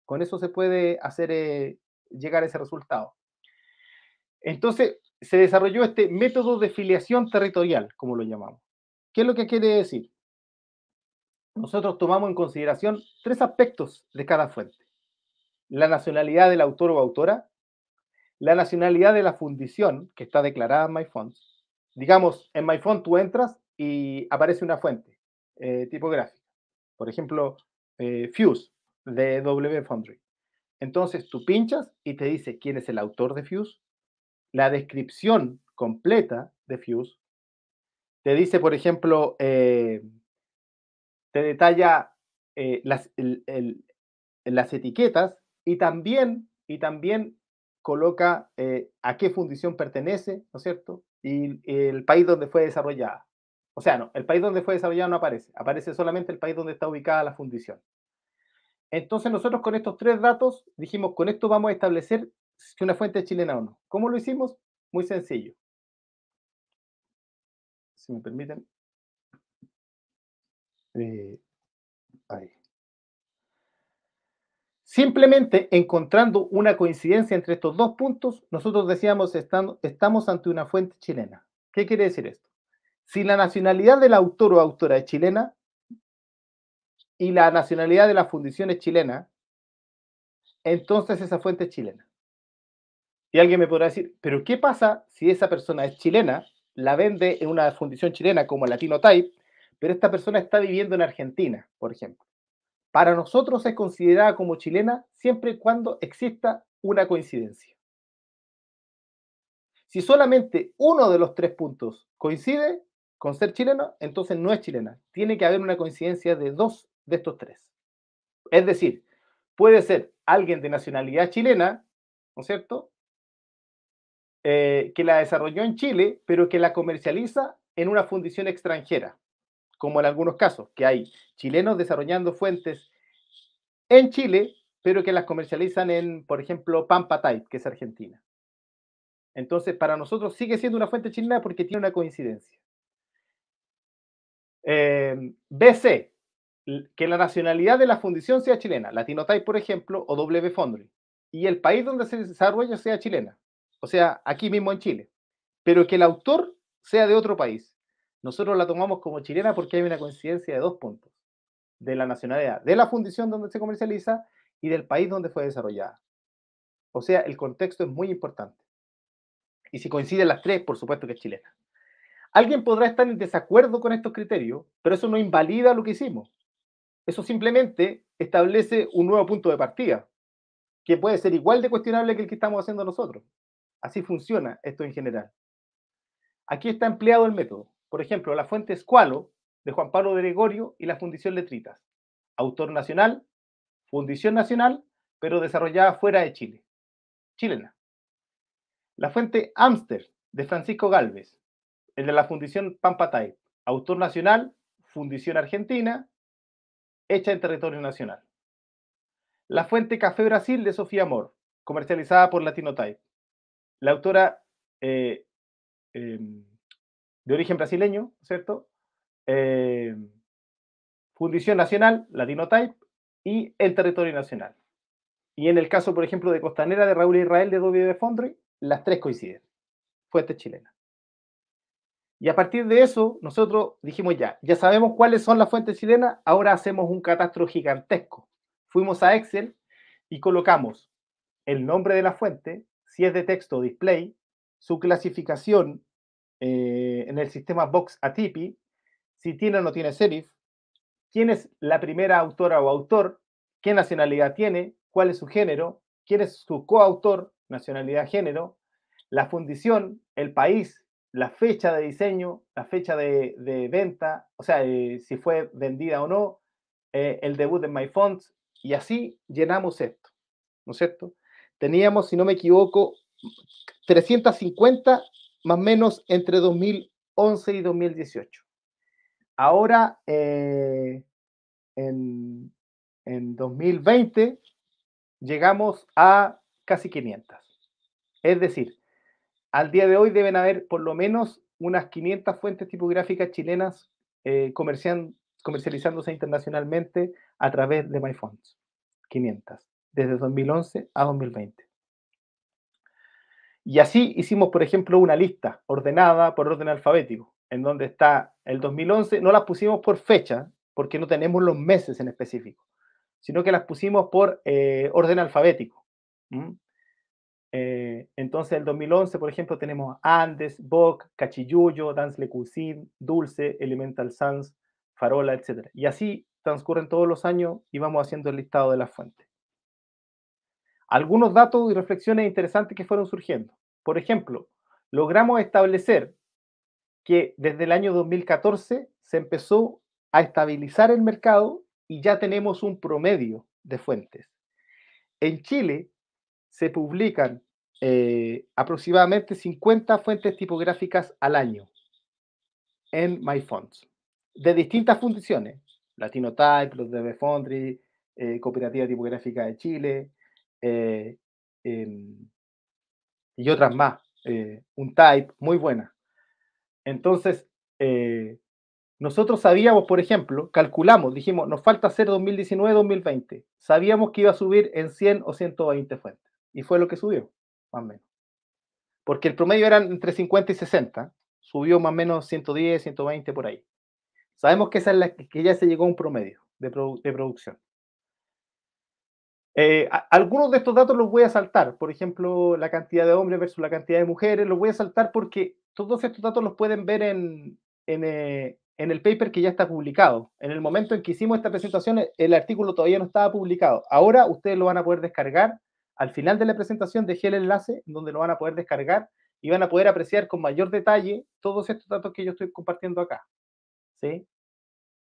Con eso se puede hacer eh, llegar a ese resultado. Entonces, se desarrolló este método de filiación territorial, como lo llamamos. ¿Qué es lo que quiere decir? nosotros tomamos en consideración tres aspectos de cada fuente. La nacionalidad del autor o autora, la nacionalidad de la fundición que está declarada en MyFonts. Digamos, en MyFont tú entras y aparece una fuente eh, tipográfica. Por ejemplo, eh, Fuse de W Entonces tú pinchas y te dice quién es el autor de Fuse, la descripción completa de Fuse. Te dice, por ejemplo, eh, detalla eh, las, etiquetas y también, y también coloca eh, a qué fundición pertenece, ¿no es cierto? Y, y el país donde fue desarrollada. O sea, no, el país donde fue desarrollada no aparece, aparece solamente el país donde está ubicada la fundición. Entonces nosotros con estos tres datos dijimos, con esto vamos a establecer si una fuente es chilena o no. ¿Cómo lo hicimos? Muy sencillo. Si me permiten. Eh, Simplemente encontrando una coincidencia entre estos dos puntos, nosotros decíamos estando, estamos ante una fuente chilena. ¿Qué quiere decir esto? Si la nacionalidad del autor o autora es chilena y la nacionalidad de la fundición es chilena, entonces esa fuente es chilena. Y alguien me podrá decir, pero ¿qué pasa si esa persona es chilena, la vende en una fundición chilena como Latino Type pero esta persona está viviendo en Argentina, por ejemplo. Para nosotros es considerada como chilena siempre y cuando exista una coincidencia. Si solamente uno de los tres puntos coincide con ser chileno, entonces no es chilena. Tiene que haber una coincidencia de dos de estos tres. Es decir, puede ser alguien de nacionalidad chilena, ¿no es cierto? Eh, que la desarrolló en Chile, pero que la comercializa en una fundición extranjera como en algunos casos, que hay chilenos desarrollando fuentes en Chile, pero que las comercializan en, por ejemplo, Pampa Type, que es Argentina. Entonces, para nosotros sigue siendo una fuente chilena porque tiene una coincidencia. Em, BC, que la nacionalidad de la fundición sea chilena, Latino Latinotype, por ejemplo, o W Foundry, y el país donde se desarrolla sea chilena, o sea, aquí mismo en Chile, pero que el autor sea de otro país. Nosotros la tomamos como chilena porque hay una coincidencia de dos puntos, de la nacionalidad, de la fundición donde se comercializa y del país donde fue desarrollada. O sea, el contexto es muy importante. Y si coinciden las tres, por supuesto que es chilena. Alguien podrá estar en desacuerdo con estos criterios, pero eso no invalida lo que hicimos. Eso simplemente establece un nuevo punto de partida, que puede ser igual de cuestionable que el que estamos haciendo nosotros. Así funciona esto en general. Aquí está empleado el método por ejemplo, la fuente Escualo de Juan Pablo de Gregorio y la Fundición Letritas. Autor nacional, fundición nacional, pero desarrollada fuera de Chile. Chilena. La fuente Amster de Francisco Galvez, el de la Fundición Pampa Type Autor nacional, fundición argentina, hecha en territorio nacional. La fuente Café Brasil de Sofía Amor, comercializada por Latino Latinotype. La autora eh, em, de origen brasileño, ¿cierto? Eh, fundición Nacional, Latinotype y el Territorio Nacional. Y en el caso, por ejemplo, de Costanera, de Raúl e Israel, de W. de Fondri, las tres coinciden. Fuente chilena. Y a partir de eso, nosotros dijimos ya, ya sabemos cuáles son las fuentes chilenas, ahora hacemos un catastro gigantesco. Fuimos a Excel y colocamos el nombre de la fuente, si es de texto, o display, su clasificación, eh, en el sistema Box Atipi, si tiene o no tiene serif, quién es la primera autora o autor, qué nacionalidad tiene, cuál es su género, quién es su coautor, nacionalidad, género, la fundición, el país, la fecha de diseño, la fecha de, venta, o sea, eh, si fue vendida o no, eh, el debut de MyFonts y así llenamos esto, ¿no es cierto? Teníamos, si no me equivoco, 350 más o menos entre 2011 y 2018. Ahora, eh, en, 2020, llegamos a casi 500. Es decir, al día de hoy deben haber por lo menos unas 500 fuentes tipográficas chilenas eh, comercializándose internacionalmente a través de MyFonts. 500, desde 2011 a 2020. Y así hicimos, por ejemplo, una lista ordenada por orden alfabético, en donde está el 2011, no las pusimos por fecha, porque no tenemos los meses en específico, sino que las pusimos por eh, orden alfabético. Eh, entonces, el 2011, por ejemplo, tenemos Andes, Boc, Cachiyuyo, dance Le Cuisine, Dulce, Elemental Sans, Farola, etc. Y así transcurren todos los años y vamos haciendo el listado de las fuentes algunos datos y reflexiones interesantes que fueron surgiendo. Por ejemplo, logramos establecer que desde el año 2014 se empezó a estabilizar el mercado y ya tenemos un promedio de fuentes. En Chile se publican eh, aproximadamente 50 fuentes tipográficas al año en MyFonts, de distintas fundiciones, Latinotype, los de fondry eh, Cooperativa Tipográfica de Chile, eh, y otras más, eh, un type muy buena. Entonces, eh, nosotros sabíamos, por ejemplo, calculamos, dijimos, nos falta hacer 2019-2020. Sabíamos que iba a subir en 100 o 120 fuentes. Y fue lo que subió, más o menos. Porque el promedio eran entre 50 y 60. Subió más o menos 110, 120 por ahí. Sabemos que, esa es la, que ya se llegó a un promedio de, de producción. Eh, algunos de estos datos los voy a saltar, por ejemplo, la cantidad de hombres versus la cantidad de mujeres, los voy a saltar porque todos estos datos los pueden ver en, eh, el paper que ya está publicado. En el momento en que hicimos esta presentación, e, el artículo todavía no estaba publicado. Ahora ustedes lo van a poder descargar. Al final de la presentación dejé el enlace donde lo van a poder descargar y van a poder apreciar con mayor detalle todos estos datos que yo estoy compartiendo acá. ¿Sí?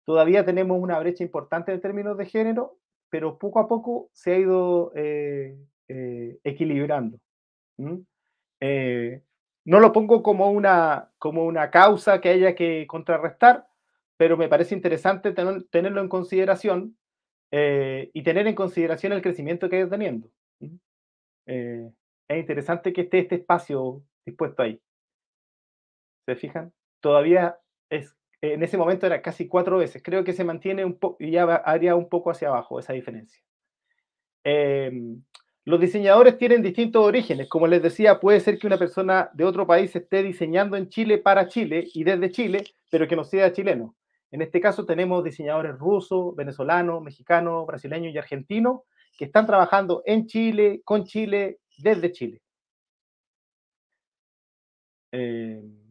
Todavía tenemos una brecha importante en términos de género, pero poco a poco se ha ido eh, eh, equilibrando. Eh, no lo pongo como una, como una causa que haya que contrarrestar, pero me parece interesante tenerlo en consideración y tener en consideración el crecimiento que ha teniendo. es interesante que esté este espacio dispuesto ahí. ¿Se fijan? Todavía es en ese momento era casi cuatro veces. Creo que se mantiene un poco, y ya haría un poco hacia abajo esa diferencia. Em, los diseñadores tienen distintos orígenes. Como les decía, puede ser que una persona de otro país esté diseñando en Chile para Chile y desde Chile, pero que no sea chileno. En este caso tenemos diseñadores rusos, venezolanos, mexicanos, brasileños y argentinos que están trabajando en Chile, con Chile, desde Chile. Em,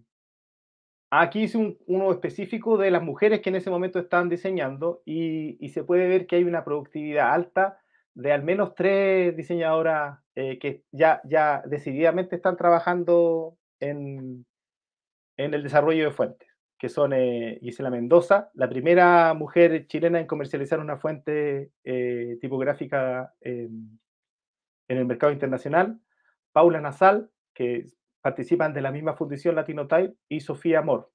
Aquí hice uno específico de las mujeres que en ese momento estaban diseñando y, se puede ver que hay una productividad alta de al menos tres diseñadoras eh, que ya, ya decididamente están trabajando en, el desarrollo de fuentes, que son eh, Gisela Mendoza, la primera mujer chilena en comercializar una fuente eh, tipográfica en el mercado internacional, Paula Nasal, que Participan de la misma fundición Latinotype y Sofía Amor.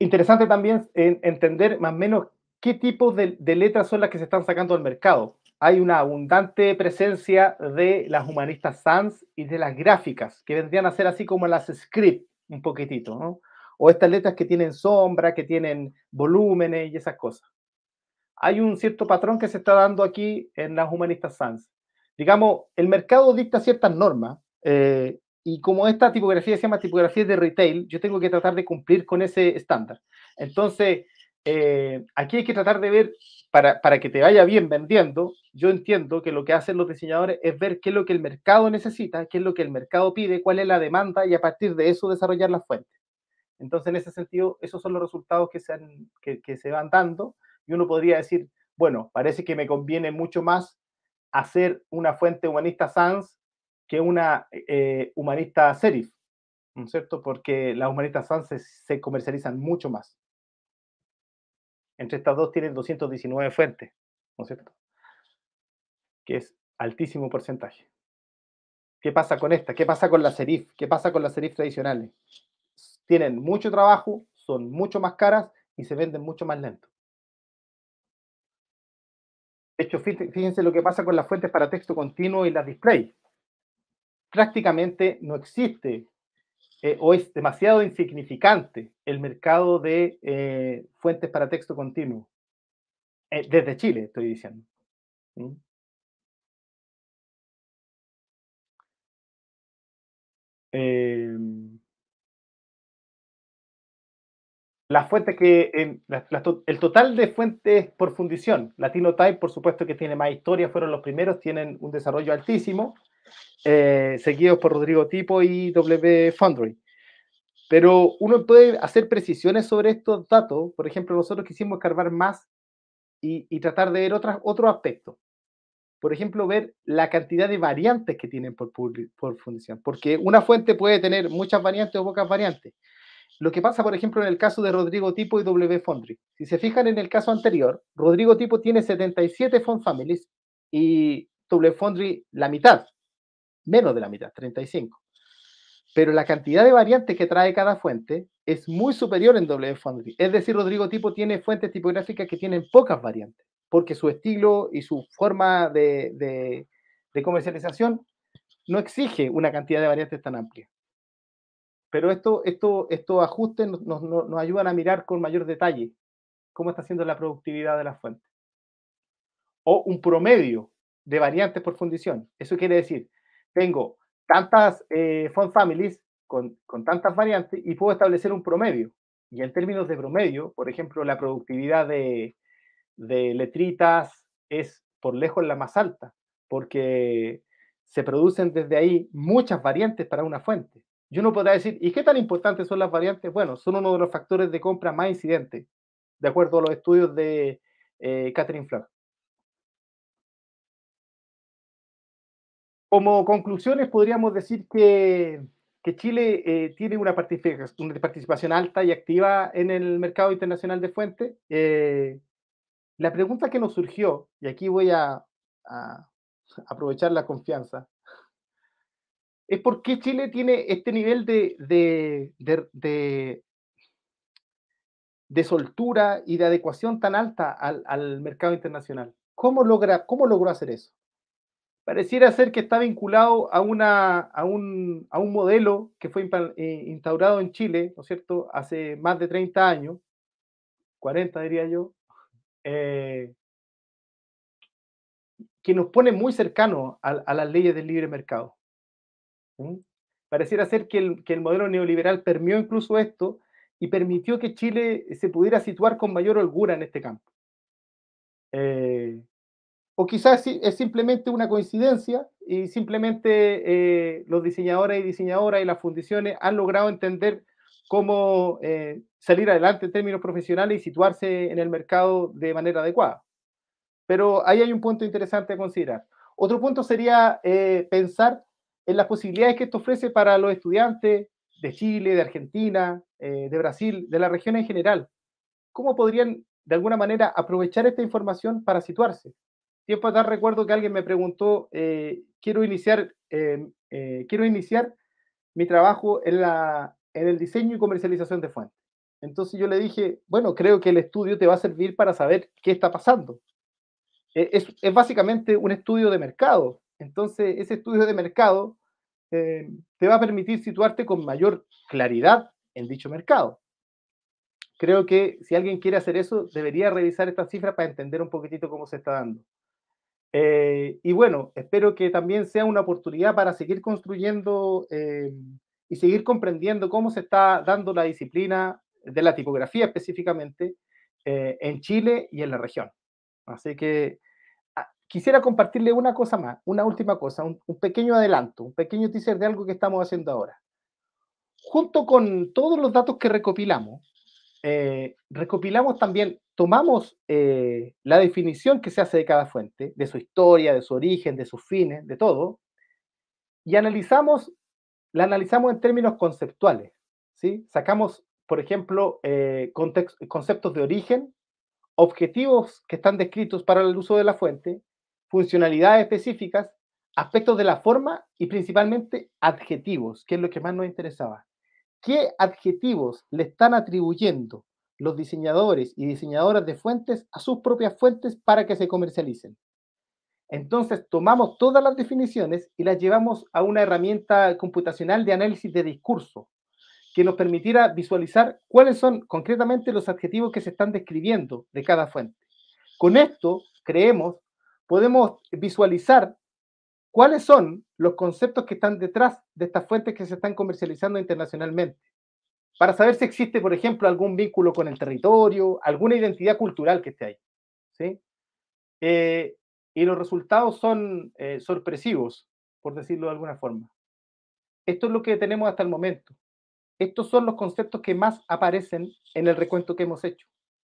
Interesante también entender más o menos qué tipo de, letras son las que se están sacando al mercado. Hay una abundante presencia de las humanistas sans y de las gráficas, que vendrían a ser así como las script, un poquitito, ¿no? o estas letras que tienen sombra, que tienen volúmenes y esas cosas. Hay un cierto patrón que se está dando aquí en las humanistas sans digamos, el mercado dicta ciertas normas eh, y como esta tipografía se llama tipografía de retail, yo tengo que tratar de cumplir con ese estándar. Entonces, eh, aquí hay que tratar de ver, para, para que te vaya bien vendiendo, yo entiendo que lo que hacen los diseñadores es ver qué es lo que el mercado necesita, qué es lo que el mercado pide, cuál es la demanda y a partir de eso desarrollar la fuente Entonces, en ese sentido, esos son los resultados que se, que, que se van dando y uno podría decir, bueno, parece que me conviene mucho más hacer una fuente humanista sans que una eh, humanista serif, ¿no es cierto? Porque las humanistas sans se, comercializan mucho más. Entre estas dos tienen 219 fuentes, ¿no es cierto? Que es altísimo porcentaje. ¿Qué pasa con esta? ¿Qué pasa con la serif? ¿Qué pasa con las serif tradicionales? Tienen mucho trabajo, son mucho más caras y se venden mucho más lento. De hecho, fíjense lo que pasa con las fuentes para texto continuo y las displays Prácticamente no existe eh, o es demasiado insignificante el mercado de eh, fuentes para texto continuo. Eh, desde Chile, estoy diciendo. ¿Mm? Eh, fuentes que, el total de fuentes por fundición, Latino por supuesto que tiene más historia, fueron los primeros, tienen un desarrollo altísimo, eh, seguidos por Rodrigo Tipo y W Foundry. Pero uno puede hacer precisiones sobre estos datos, por ejemplo, nosotros quisimos escarbar más y, tratar de ver otras, otro aspecto. Por ejemplo, ver la cantidad de variantes que tienen por, por fundición, porque una fuente puede tener muchas variantes o pocas variantes lo que pasa, por ejemplo, en el caso de Rodrigo Tipo y W Fondry. Si se fijan en el caso anterior, Rodrigo Tipo tiene 77 font families y W Fondry la mitad, menos de la mitad, 35. Pero la cantidad de variantes que trae cada fuente es muy superior en W Es decir, Rodrigo Tipo tiene fuentes tipográficas que tienen pocas variantes, porque su estilo y su forma de, de comercialización no exige una cantidad de variantes tan amplia. Pero esto, esto, estos ajustes nos, ayudan a mirar con mayor detalle cómo está siendo la productividad de la fuente. O un promedio de variantes por fundición. Eso quiere decir, tengo tantas eh, font families con, tantas variantes y puedo establecer un promedio. Y en términos de promedio, por ejemplo, la productividad de letritas es por lejos la más alta, porque se producen desde ahí muchas variantes para una fuente. Y uno podrá decir, ¿y qué tan importantes son las variantes? Bueno, son uno de los factores de compra más incidentes, de acuerdo a los estudios de eh, Catherine Flack. Como conclusiones, podríamos decir que, Chile eh, tiene una participación, alta y activa en el mercado internacional de fuentes. Eh, la pregunta que nos surgió, y aquí voy a aprovechar la confianza, es por qué Chile tiene este nivel de, de, de, soltura y de adecuación tan alta al, mercado internacional. ¿Cómo, logra, ¿Cómo logró hacer eso? Pareciera ser que está vinculado a, una, a, un, a un modelo que fue eh, instaurado en Chile, ¿no es cierto?, hace más de 30 años, 40 diría yo, eh, que nos pone muy cercano a las leyes del libre mercado ¿Mm? Pareciera ser que el, que el modelo neoliberal permió incluso esto y permitió que Chile se pudiera situar con mayor holgura en este campo. Eh, o quizás es simplemente una coincidencia y simplemente eh, los diseñadores y diseñadoras y las fundiciones han logrado entender cómo eh, salir adelante en términos profesionales y situarse en el mercado de manera adecuada. Pero ahí hay un punto interesante a considerar. Otro punto sería pensar en las posibilidades que esto ofrece para los estudiantes de Chile, de Argentina, eh, de Brasil, de la región en general. ¿Cómo podrían, de alguna manera, aprovechar esta información para situarse? Tiempo atrás recuerdo que alguien me preguntó, eh, quiero, iniciar, em, eh, quiero iniciar mi trabajo en, en el diseño y comercialización de fuentes. Entonces yo le dije, bueno, creo que el estudio te va a servir para saber qué está pasando. Es, es, básicamente un estudio de mercado. Entonces ese estudio de mercado eh, te va a permitir situarte con mayor claridad en dicho mercado. Creo que si alguien quiere hacer eso, debería revisar estas cifras para entender un poquitito cómo se está dando. Eh, y bueno, espero que también sea una oportunidad para seguir construyendo eh, y seguir comprendiendo cómo se está dando la disciplina de la tipografía específicamente en Chile y en la región. Así que quisiera compartirle una cosa más, una última cosa, un, pequeño adelanto, un pequeño teaser de algo que estamos haciendo ahora. Junto con todos los datos que recopilamos, eh, recopilamos también, tomamos eh, la definición que se hace de cada fuente, de su historia, de su origen, de sus fines, de todo, y analizamos, la analizamos en términos conceptuales. ¿sí? Sacamos, por ejemplo, eh, conceptos de origen, objetivos que están descritos para el uso de la fuente funcionalidades específicas, aspectos de la forma y principalmente adjetivos, que es lo que más nos interesaba. ¿Qué adjetivos le están atribuyendo los diseñadores y diseñadoras de fuentes a sus propias fuentes para que se comercialicen? Entonces tomamos todas las definiciones y las llevamos a una herramienta computacional de análisis de discurso que nos permitiera visualizar cuáles son concretamente los adjetivos que se están describiendo de cada fuente. Con esto creemos podemos visualizar cuáles son los conceptos que están detrás de estas fuentes que se están comercializando internacionalmente, para saber si existe, por ejemplo, algún vínculo con el territorio, alguna identidad cultural que esté ahí. ¿sí? Eh, y los resultados son eh, sorpresivos, por decirlo de alguna forma. Esto es lo que tenemos hasta el momento. Estos son los conceptos que más aparecen en el recuento que hemos hecho.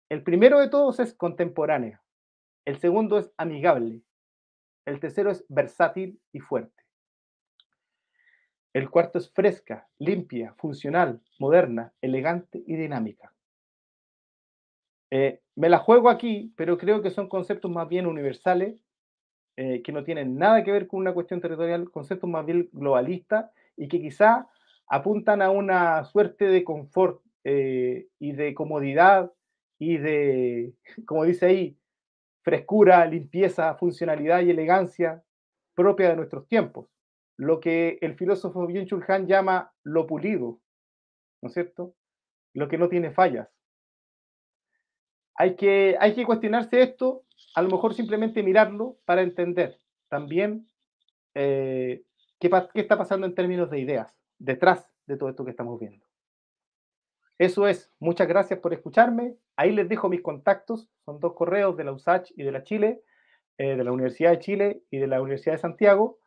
El primero de todos es contemporáneo. El segundo es amigable. El tercero es versátil y fuerte. El cuarto es fresca, limpia, funcional, moderna, elegante y dinámica. Eh, me la juego aquí, pero creo que son conceptos más bien universales, eh, que no tienen nada que ver con una cuestión territorial, conceptos más bien globalistas y que quizá apuntan a una suerte de confort eh, y de comodidad y de, <laughs> como dice ahí, frescura, limpieza, funcionalidad y elegancia propia de nuestros tiempos, lo que el filósofo Byung-Chul Han llama lo pulido, ¿no es cierto? Lo que no tiene fallas. Hay que, hay que cuestionarse esto, a lo mejor simplemente mirarlo para entender también eh, qué está pasando en términos de ideas detrás de todo esto que estamos viendo. Eso es, muchas gracias por escucharme Ahí les dejo mis contactos, son dos correos de la USACH y de la Chile, eh, de la Universidad de Chile y de la Universidad de Santiago.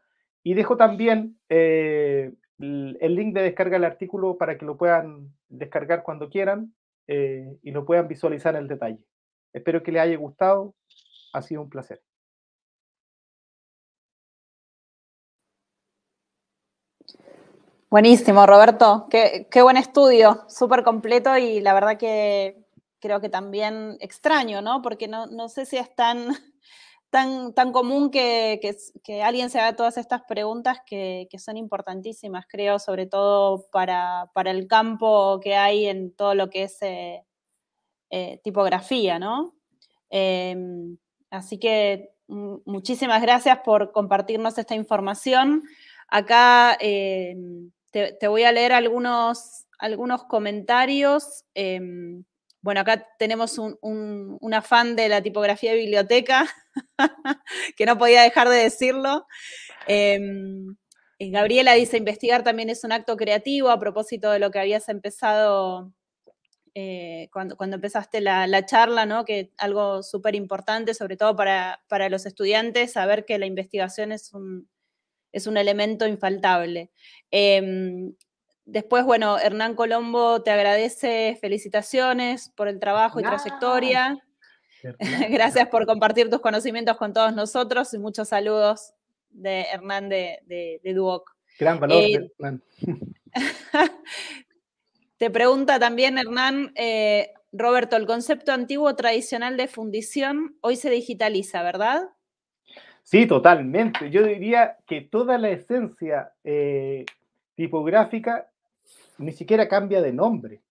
Y dejo también eh, el link de descarga del artículo para que lo puedan descargar cuando quieran eh, y lo puedan visualizar en el detalle. Espero que les haya gustado. Ha sido un placer.
Buenísimo, Roberto. Qué, qué buen estudio, súper completo y la verdad que creo que también extraño, ¿no? Porque no, sé si es tan, <laughs> tan, tan común que, alguien se haga todas estas preguntas que, son importantísimas, creo, sobre todo para, el campo que hay en todo lo que es eh, eh, tipografía, ¿no? Em, así que mm, muchísimas gracias por compartirnos esta información. Acá em, te, voy a leer algunos, algunos comentarios. Em, bueno, acá tenemos un, un, de la tipografía de biblioteca, <laughs> que no podía dejar de decirlo. Em, eh, Gabriela dice, investigar también es un acto creativo a propósito de lo que habías empezado eh, cuando, cuando, empezaste la, charla, ¿no? que algo súper importante, sobre todo para, los estudiantes, saber que la investigación es un, es un elemento infaltable. Em, Después, bueno, Hernán Colombo te agradece, felicitaciones por el trabajo y trayectoria. <laughs> Gracias por compartir tus conocimientos con todos nosotros y muchos saludos de Hernán de, de, Duoc. Gran valor, eh, Hernán. <laughs> te pregunta también, Hernán, eh, Roberto, el concepto antiguo tradicional de fundición hoy se digitaliza, ¿verdad?
Sí, totalmente. Yo diría que toda la esencia eh, tipográfica ni siquiera cambia de nombre.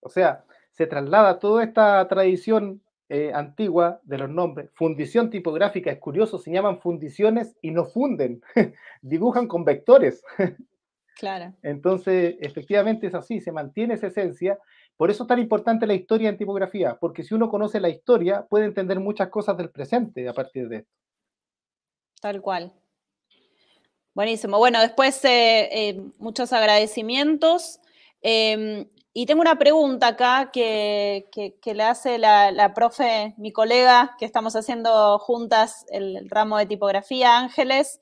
O sea, se traslada toda esta tradición eh, antigua de los nombres. Fundición tipográfica, es curioso, se llaman fundiciones y no funden, <laughs> dibujan con vectores. claro. Entonces, efectivamente es así, se mantiene esa esencia. Por eso es tan importante la historia en tipografía, porque si uno conoce la historia, puede entender muchas cosas del presente a partir de esto.
Tal cual. Buenísimo. Bueno, después eh, eh, muchos agradecimientos. Em, y tengo una pregunta acá que, le hace la, profe, mi colega, que estamos haciendo juntas el, ramo de tipografía, Ángeles.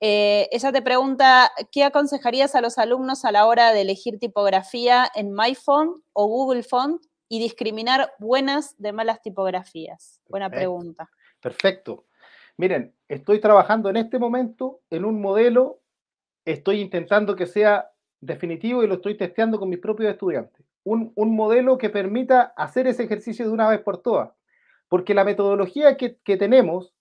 Eh, ella te pregunta, ¿qué aconsejarías a los alumnos a la hora de elegir tipografía en MyFont o Google Font y discriminar buenas de malas tipografías? Buena pregunta.
Perfecto. Miren, estoy trabajando en este momento en un modelo, estoy intentando que sea definitivo y lo estoy testeando con mis propios estudiantes. Un, modelo que permita hacer ese ejercicio de una vez por todas. Porque la metodología que, tenemos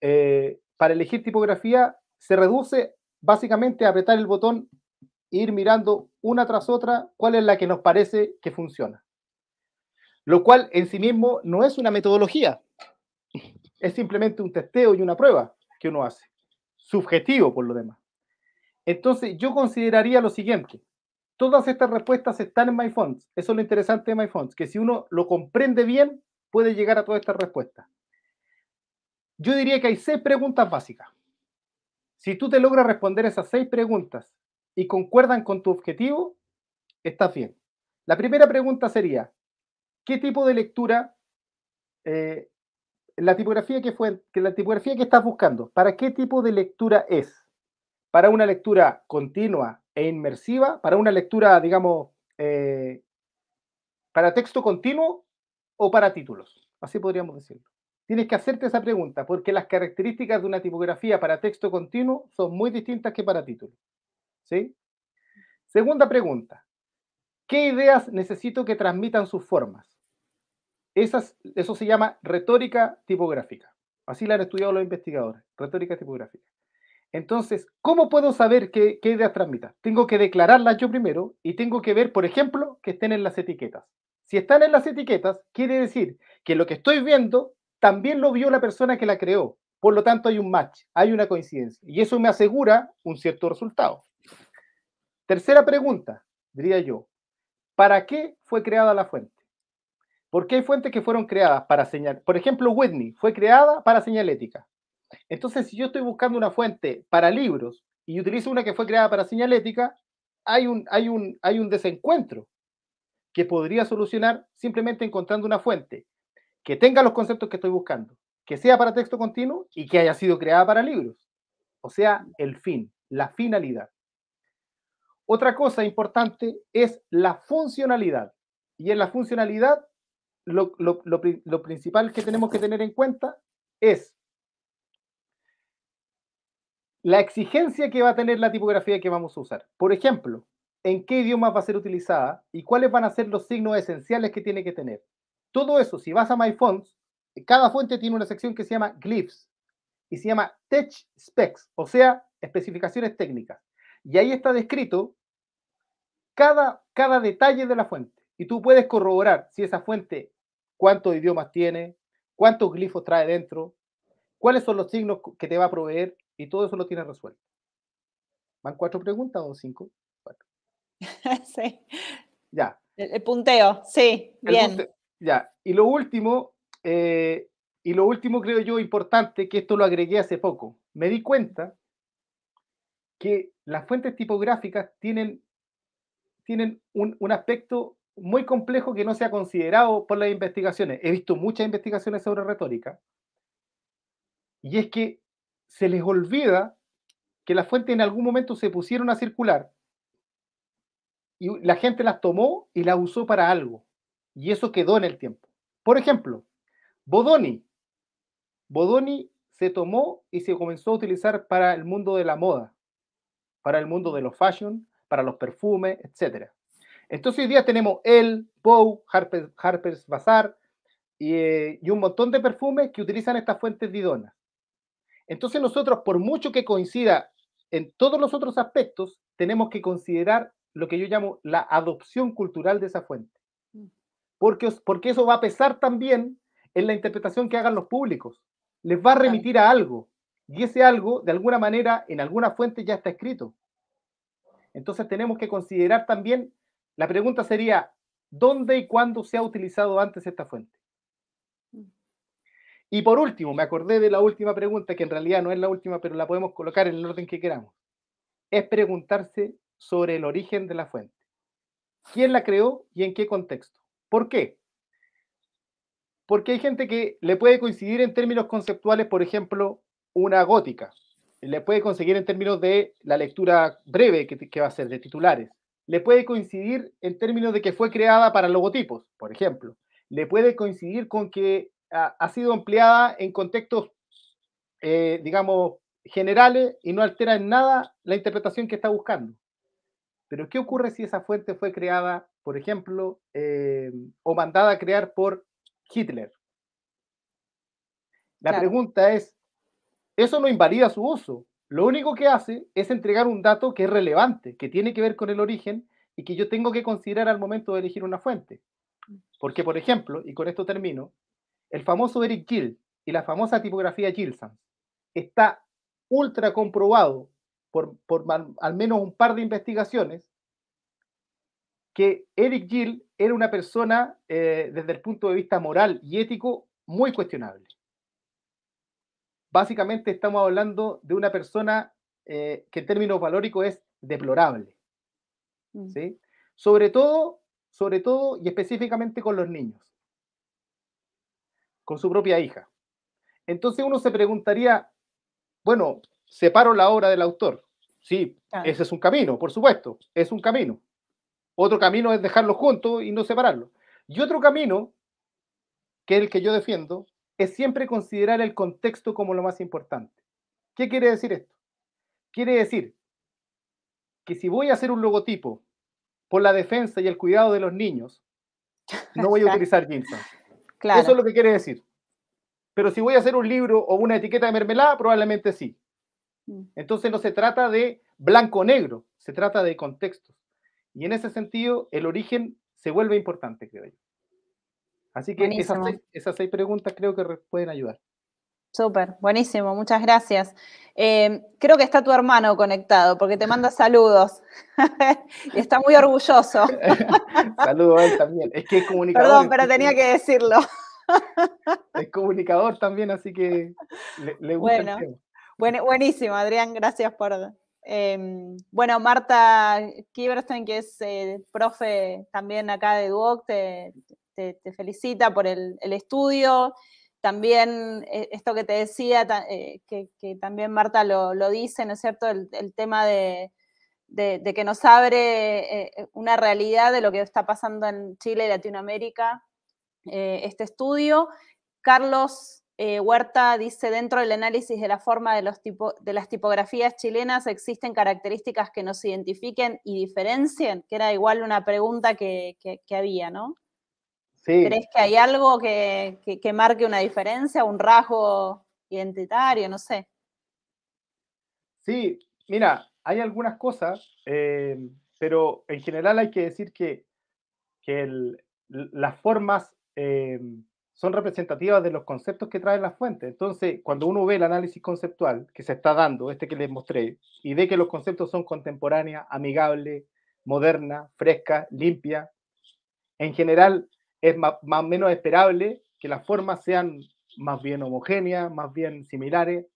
eh, para elegir tipografía se reduce básicamente a apretar el botón e ir mirando una tras otra cuál es la que nos parece que funciona. Lo cual en sí mismo no es una metodología, es simplemente un testeo y una prueba que uno hace, subjetivo por lo demás. Entonces, yo consideraría lo siguiente. Todas estas respuestas están en MyFonts. Eso es lo interesante de MyFonts, que si uno lo comprende bien, puede llegar a todas estas respuestas. Yo diría que hay seis preguntas básicas. Si tú te logras responder esas seis preguntas y concuerdan con tu objetivo, estás bien. La primera pregunta sería, ¿qué tipo de lectura, eh, la tipografía que fue, la tipografía que estás buscando, para qué tipo de lectura es? para una lectura continua e inmersiva, para una lectura, digamos, eh, para texto continuo o para títulos. Así podríamos decirlo. Tienes que hacerte esa pregunta porque las características de una tipografía para texto continuo son muy distintas que para títulos. ¿Sí? Segunda pregunta. ¿Qué ideas necesito que transmitan sus formas? eso se llama retórica tipográfica. Así la han estudiado los investigadores, retórica tipográfica. Entonces, ¿cómo puedo saber qué, ideas transmitan? Tengo que declararlas yo primero y tengo que ver, por ejemplo, que estén en las etiquetas. Si están en las etiquetas, quiere decir que lo que estoy viendo también lo vio la persona que la creó. Por lo tanto, hay un match, hay una coincidencia. Y eso me asegura un cierto resultado. Tercera pregunta, diría yo, ¿para qué fue creada la fuente? Porque hay fuentes que fueron creadas para señal. Por ejemplo, Whitney fue creada para ética. Entonces, si yo estoy buscando una fuente para libros y utilizo una que fue creada para señalética, hay un, hay un, hay un desencuentro que podría solucionar simplemente encontrando una fuente que tenga los conceptos que estoy buscando, que sea para texto continuo y que haya sido creada para libros. O sea, el fin, la finalidad. Otra cosa importante es la funcionalidad. Y en la funcionalidad, lo principal que tenemos que tener en cuenta es la exigencia que va a tener la tipografía que vamos a usar. Por ejemplo, en qué idioma va a ser utilizada y cuáles van a ser los signos esenciales que tiene que tener. Todo eso, si vas a MyFonts, cada fuente tiene una sección que se llama Glyphs y se llama Tech Specs, o sea, especificaciones técnicas. Y ahí está descrito cada, cada detalle de la fuente. Y tú puedes corroborar si esa fuente, cuántos idiomas tiene, cuántos glifos trae dentro, ¿Cuáles son los signos que te va a proveer? Y todo eso lo tienes resuelto. ¿Van cuatro preguntas o cinco? Cuatro.
<laughs> sí. Ya. El, punteo, sí, bien.
ya. Y lo último, eh, y lo último creo yo importante, que esto lo agregué hace poco. Me di cuenta que las fuentes tipográficas tienen, tienen un aspecto muy complejo que no se ha considerado por las investigaciones. He visto muchas investigaciones sobre retórica, y es que se les olvida que las fuentes en algún momento se pusieron a circular y la gente las tomó y las usó para algo. Y eso quedó en el tiempo. Por ejemplo, Bodoni. Bodoni se tomó y se comenzó a utilizar para el mundo de la moda, para el mundo de los fashion, para los perfumes, etc. Entonces hoy día tenemos el, Bow, Harper's Bazaar eh, y, un montón de perfumes que utilizan estas fuentes didonas. Entonces nosotros, por mucho que coincida en todos los otros aspectos, tenemos que considerar lo que yo llamo la adopción cultural de esa fuente. Mm. Porque, porque eso va a pesar también en la interpretación que hagan los públicos. Les va a remitir a algo. Y ese algo, de alguna manera, en alguna fuente ya está escrito. Entonces tenemos que considerar también, la pregunta sería, ¿dónde y cuándo se ha utilizado antes esta fuente? Y por último, me acordé de la última pregunta, que en realidad no es la última, pero la podemos colocar en el orden que queramos. Es preguntarse sobre el origen de la fuente. ¿Quién la creó y en qué contexto? ¿Por qué? Porque hay gente que le puede coincidir en términos conceptuales, por ejemplo, una gótica. Le puede conseguir en términos de la lectura breve que, que va a ser de titulares. Le puede coincidir en términos de que fue creada para logotipos, por ejemplo. Le puede coincidir con que ha, sido empleada en contextos, eh, digamos, generales y no altera en nada la interpretación que está buscando. Pero ¿qué ocurre si esa fuente fue creada, por ejemplo, eh, o mandada a crear por Hitler? La pregunta es, eso no invalida su uso. Lo único que hace es entregar un dato que es relevante, que tiene que ver con el origen y que yo tengo que considerar al momento de elegir una fuente. Mm. Porque, por ejemplo, y con esto termino, el famoso Eric Gill y la famosa tipografía Gilson, está ultra comprobado por, al menos un par de investigaciones que Eric Gill era una persona eh, desde el punto de vista moral y ético muy cuestionable. Básicamente estamos hablando de una persona eh, que en términos valóricos es deplorable. Mm. ¿sí? Sobre todo, sobre todo y específicamente con los niños con su propia hija. Entonces uno se preguntaría, bueno, separo la obra del autor. Sí, ese es un camino, por supuesto, es un camino. Otro camino es dejarlo juntos y no separarlo. Y otro camino, que es el que yo defiendo, es siempre considerar el contexto como lo más importante. ¿Qué quiere decir esto? Quiere decir que si voy a hacer un logotipo por la defensa y el cuidado de los niños, no voy a <laughs> utilizar ginseng. Eso es lo que quiere decir. Pero si voy a hacer un libro o una etiqueta de mermelada, probablemente sí. Mm. Entonces no se trata de blanco-negro, se trata de contextos. Y en ese sentido, el origen se vuelve importante, creo yo. Así que esas seis, preguntas creo que pueden ayudar.
Súper, buenísimo, muchas gracias. Em, creo que está tu hermano conectado porque te manda saludos <laughs> está muy orgulloso. <laughs>
Saludo a él también. Es que es comunicador. Perdón, pero tenía
que decirlo. <laughs>
es comunicador también, así que le, gusta.
Bueno, buenísimo, Adrián, gracias por. Em, bueno, Marta Kiberstein, que es eh, profe también acá de Duoc, te, felicita por el, el estudio también eh, esto que te decía, eh, que, también Marta lo, dice, ¿no es cierto? El, tema de, que nos abre eh, una realidad de lo que está pasando en Chile y Latinoamérica este estudio. Carlos Huerta dice, dentro del análisis de la forma de, los tipo, de las tipografías chilenas, ¿existen características que nos identifiquen y diferencien? Que era igual una pregunta que había, ¿no? ¿Crees que hay algo que, que, marque una diferencia, un rasgo identitario? No sé.
Sí, mira, hay algunas cosas, eh, pero en general hay que decir que, que las formas eh, son representativas de los conceptos que traen la fuentes. Entonces, cuando uno ve el análisis conceptual que se está dando, este que les mostré, y ve que los conceptos son contemporáneas, amigables, modernas, frescas, limpias, en general es más, o menos esperable que las formas sean más bien homogéneas, más bien similares,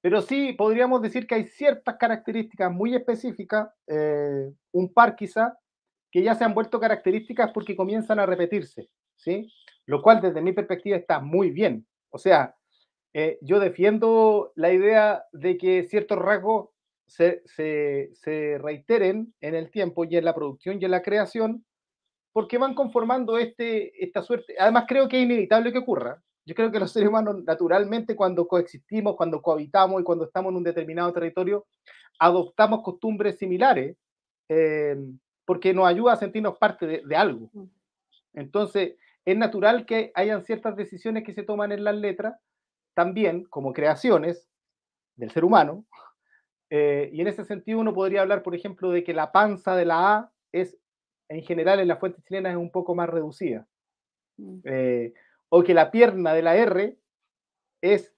pero sí podríamos decir que hay ciertas características muy específicas, eh, un par quizá, que ya se han vuelto características porque comienzan a repetirse, ¿sí? Lo cual desde mi perspectiva está muy bien. O sea, eh, yo defiendo la idea de que ciertos rasgos se, se reiteren en el tiempo y en la producción y en la creación, porque van conformando este, esta suerte. Además, creo que es inevitable que ocurra. Yo creo que los seres humanos, naturalmente, cuando coexistimos, cuando cohabitamos y cuando estamos en un determinado territorio, adoptamos costumbres similares, eh, porque nos ayuda a sentirnos parte de, algo. Mm. Entonces, es natural que hayan ciertas decisiones que se toman en las letras, también como creaciones del ser humano. Eh, y en ese sentido uno podría hablar, por ejemplo, de que la panza de la A es en general en las fuentes chilenas es un poco más reducida. Mm. Eh, o que la pierna de la R es,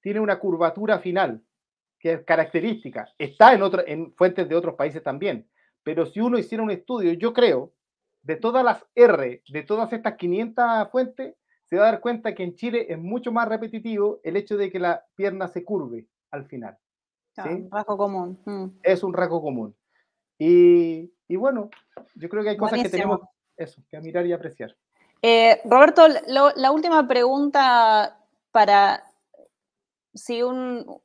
tiene una curvatura final, que es característica. Está en, fuentes de otros países también. Pero si uno hiciera un estudio, yo creo, de todas las R, de todas estas 500 fuentes, se va a dar cuenta que en Chile es mucho más repetitivo el hecho de que la pierna se curve al final.
¿sí? común. Mm.
Es un rasgo común. Y, bueno, yo creo que hay cosas que tenemos eso, que mirar y apreciar.
Eh, Roberto, la última pregunta para si un,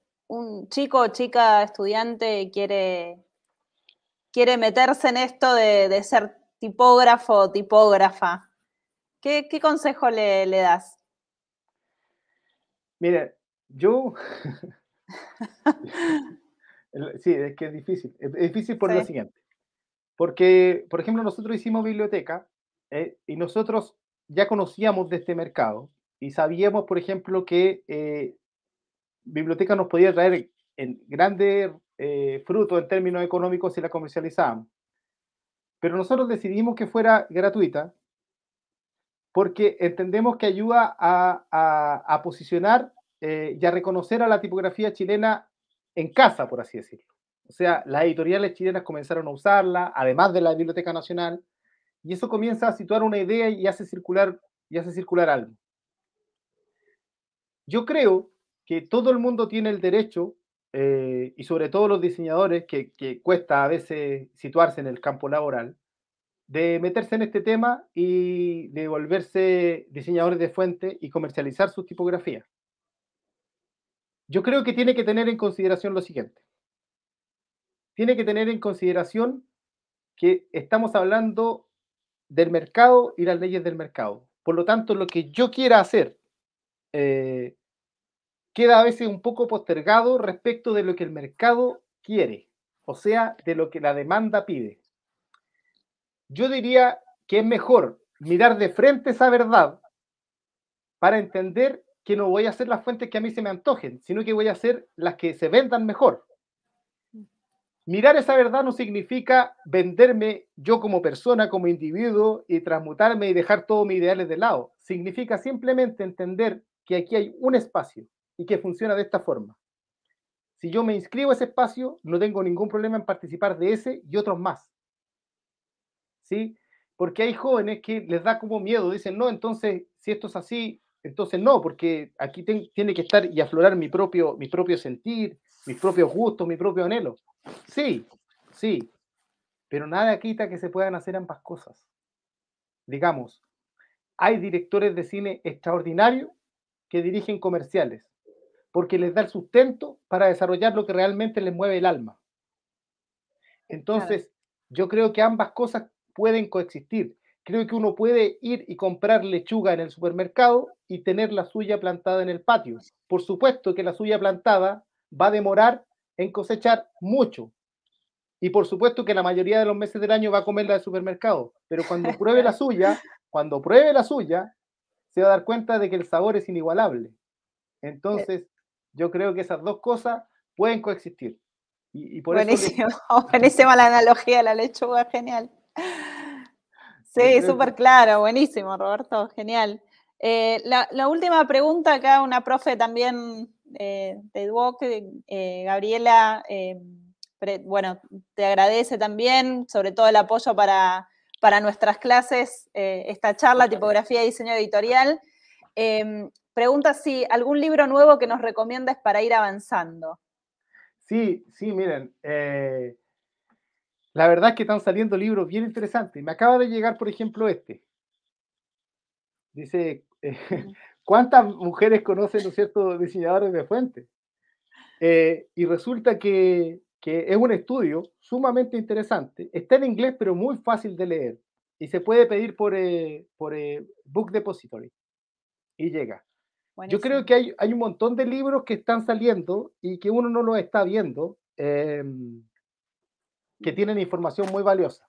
chico o chica estudiante quiere, quiere meterse en esto de, ser tipógrafo o tipógrafa, ¿qué, consejo le, le, das?
Mire, yo... <laughs> Sí, es que es difícil. Es difícil por lo siguiente. Porque, por ejemplo, nosotros hicimos biblioteca eh, y nosotros ya conocíamos de este mercado y sabíamos, por ejemplo, que eh, biblioteca nos podía traer en grandes eh, frutos en términos económicos si la comercializábamos. Pero nosotros decidimos que fuera gratuita porque entendemos que ayuda a, a, posicionar eh, y a reconocer a la tipografía chilena en casa, por así decirlo. O sea, las editoriales chilenas comenzaron a usarla, además de la Biblioteca Nacional, y eso comienza a situar una idea y hace circular, y hace circular algo. Yo creo que todo el mundo tiene el derecho, eh, y sobre todo los diseñadores, que, que cuesta a veces situarse en el campo laboral, de meterse en este tema y de volverse diseñadores de fuente y comercializar sus tipografías yo creo que tiene que tener en consideración lo siguiente. Tiene que tener en consideración que estamos hablando del mercado y las leyes del mercado. Por lo tanto, lo que yo quiera hacer eh, queda a veces un poco postergado respecto de lo que el mercado quiere, o sea, de lo que la demanda pide. Yo diría que es mejor mirar de frente esa verdad para entender que no voy a hacer las fuentes que a mí se me antojen, sino que voy a hacer las que se vendan mejor. Mm. Mirar esa verdad no significa venderme yo como persona, como individuo y transmutarme y dejar todos mis ideales de lado. Significa simplemente entender que aquí hay un espacio y que funciona de esta forma. Si yo me inscribo a ese espacio, no tengo ningún problema en participar de ese y otros más. ¿Sí? Porque hay jóvenes que les da como miedo, dicen, no, entonces, si esto es así, entonces no, porque aquí tiene que estar y aflorar mi propio, mi propio sentir, mis propios gustos, mi propio anhelo. Sí, sí, pero nada quita que se puedan hacer ambas cosas. Digamos, hay directores de cine extraordinarios que dirigen comerciales, porque les da el sustento para desarrollar lo que realmente les mueve el alma. Entonces, yo creo que ambas cosas pueden coexistir creo que uno puede ir y comprar lechuga en el supermercado y tener la suya plantada en el patio. Por supuesto que la suya plantada va a demorar en cosechar mucho. Y por supuesto que la mayoría de los meses del año va a comerla del supermercado. Pero cuando pruebe la suya, <laughs> cuando pruebe la suya, se va a dar cuenta de que el sabor es inigualable. Entonces, yo creo que esas dos cosas pueden coexistir. Y, por <laughs>
buenísima la analogía de la lechuga, genial. Sí, súper claro, buenísimo, Roberto, genial. Eh, la, última pregunta acá, una profe también eh, de Duoc, eh, Gabriela, bueno, te agradece también, sobre todo el apoyo para, para nuestras clases, esta charla, tipografía y diseño editorial. pregunta si algún libro nuevo que nos recomiendas para ir avanzando.
Sí, sí, miren, la verdad es que están saliendo libros bien interesantes. Me acaba de llegar, por ejemplo, este. Dice, <laughs> ¿cuántas mujeres conocen, ¿no cierto?, diseñadores de fuentes? Eh, y resulta que, que, es un estudio sumamente interesante. Está en inglés, pero muy fácil de leer. Y se puede pedir por, eh, por eh, Book Depository. Y llega. Yo creo que hay, hay, un montón de libros que están saliendo y que uno no los está viendo. Em, que tienen información muy valiosa.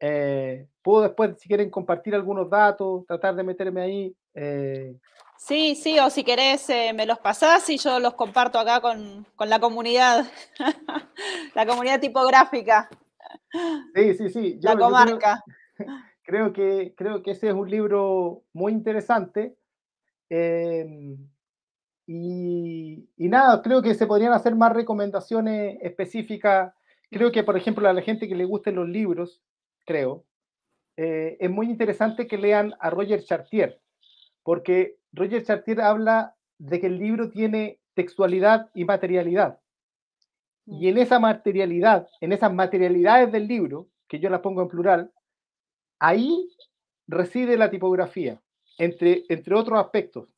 Eh, puedo después, si quieren, compartir algunos datos, tratar de meterme ahí. Eh.
Sí, sí, o si querés, eh, me los pasás y yo los comparto acá con, la comunidad, <laughs> la comunidad tipográfica. Sí, sí, sí. la comarca.
<laughs> creo, que, creo que ese es un libro muy interesante. Em, y, y, nada, creo que se podrían hacer más recomendaciones específicas creo que, por ejemplo, a la gente que le gusten los libros, creo, eh, es muy interesante que lean a Roger Chartier, porque Roger Chartier habla de que el libro tiene textualidad y materialidad. Y en esa materialidad, en esas materialidades del libro, que yo las pongo en plural, ahí reside la tipografía, entre, entre otros aspectos.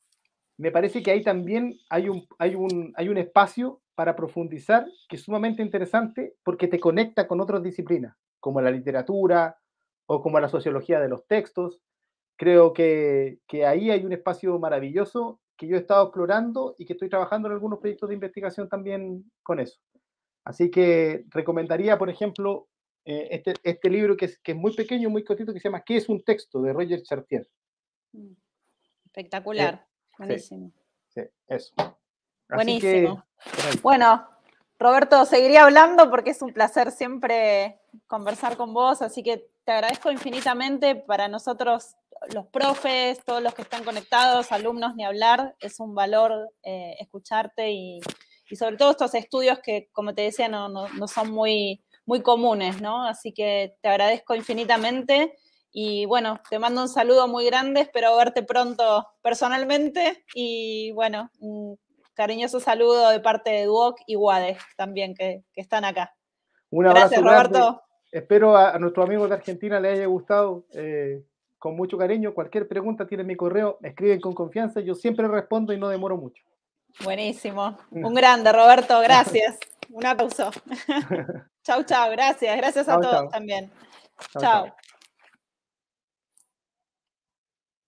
Me parece que ahí también hay un, hay un, hay un espacio para profundizar, que es sumamente interesante porque te conecta con otras disciplinas, como la literatura o como la sociología de los textos. Creo que, ahí hay un espacio maravilloso que yo he estado explorando y que estoy trabajando en algunos proyectos de investigación también con eso. Así que recomendaría, por ejemplo, eh, este, este, libro que es, muy pequeño, muy cortito, que se llama ¿Qué es un texto? de Roger Chartier.
Mm. Eh, Espectacular, buenísimo.
sí, eso. Buenísimo.
bueno, Roberto, seguiría hablando porque es un placer siempre conversar con vos, así que te agradezco infinitamente para nosotros los profes, todos los que están conectados, alumnos, ni hablar, es un valor eh, escucharte y, sobre todo estos estudios que, como te decía, no, son muy, muy comunes, ¿no? Así que te agradezco infinitamente y bueno, te mando un saludo muy grande, espero verte pronto personalmente y bueno, cariñoso saludo de parte de Duoc y Guades también, que, están acá. Un abrazo, Roberto.
Espero a, nuestros amigos de Argentina les haya gustado. Eh, con mucho cariño, cualquier pregunta tienen mi correo, escriben con confianza, yo siempre respondo y no demoro mucho.
Buenísimo. Mm. Un grande, Roberto, gracias. <laughs> Un aplauso. <laughs> chau, chau, gracias. Gracias a todos también. chao.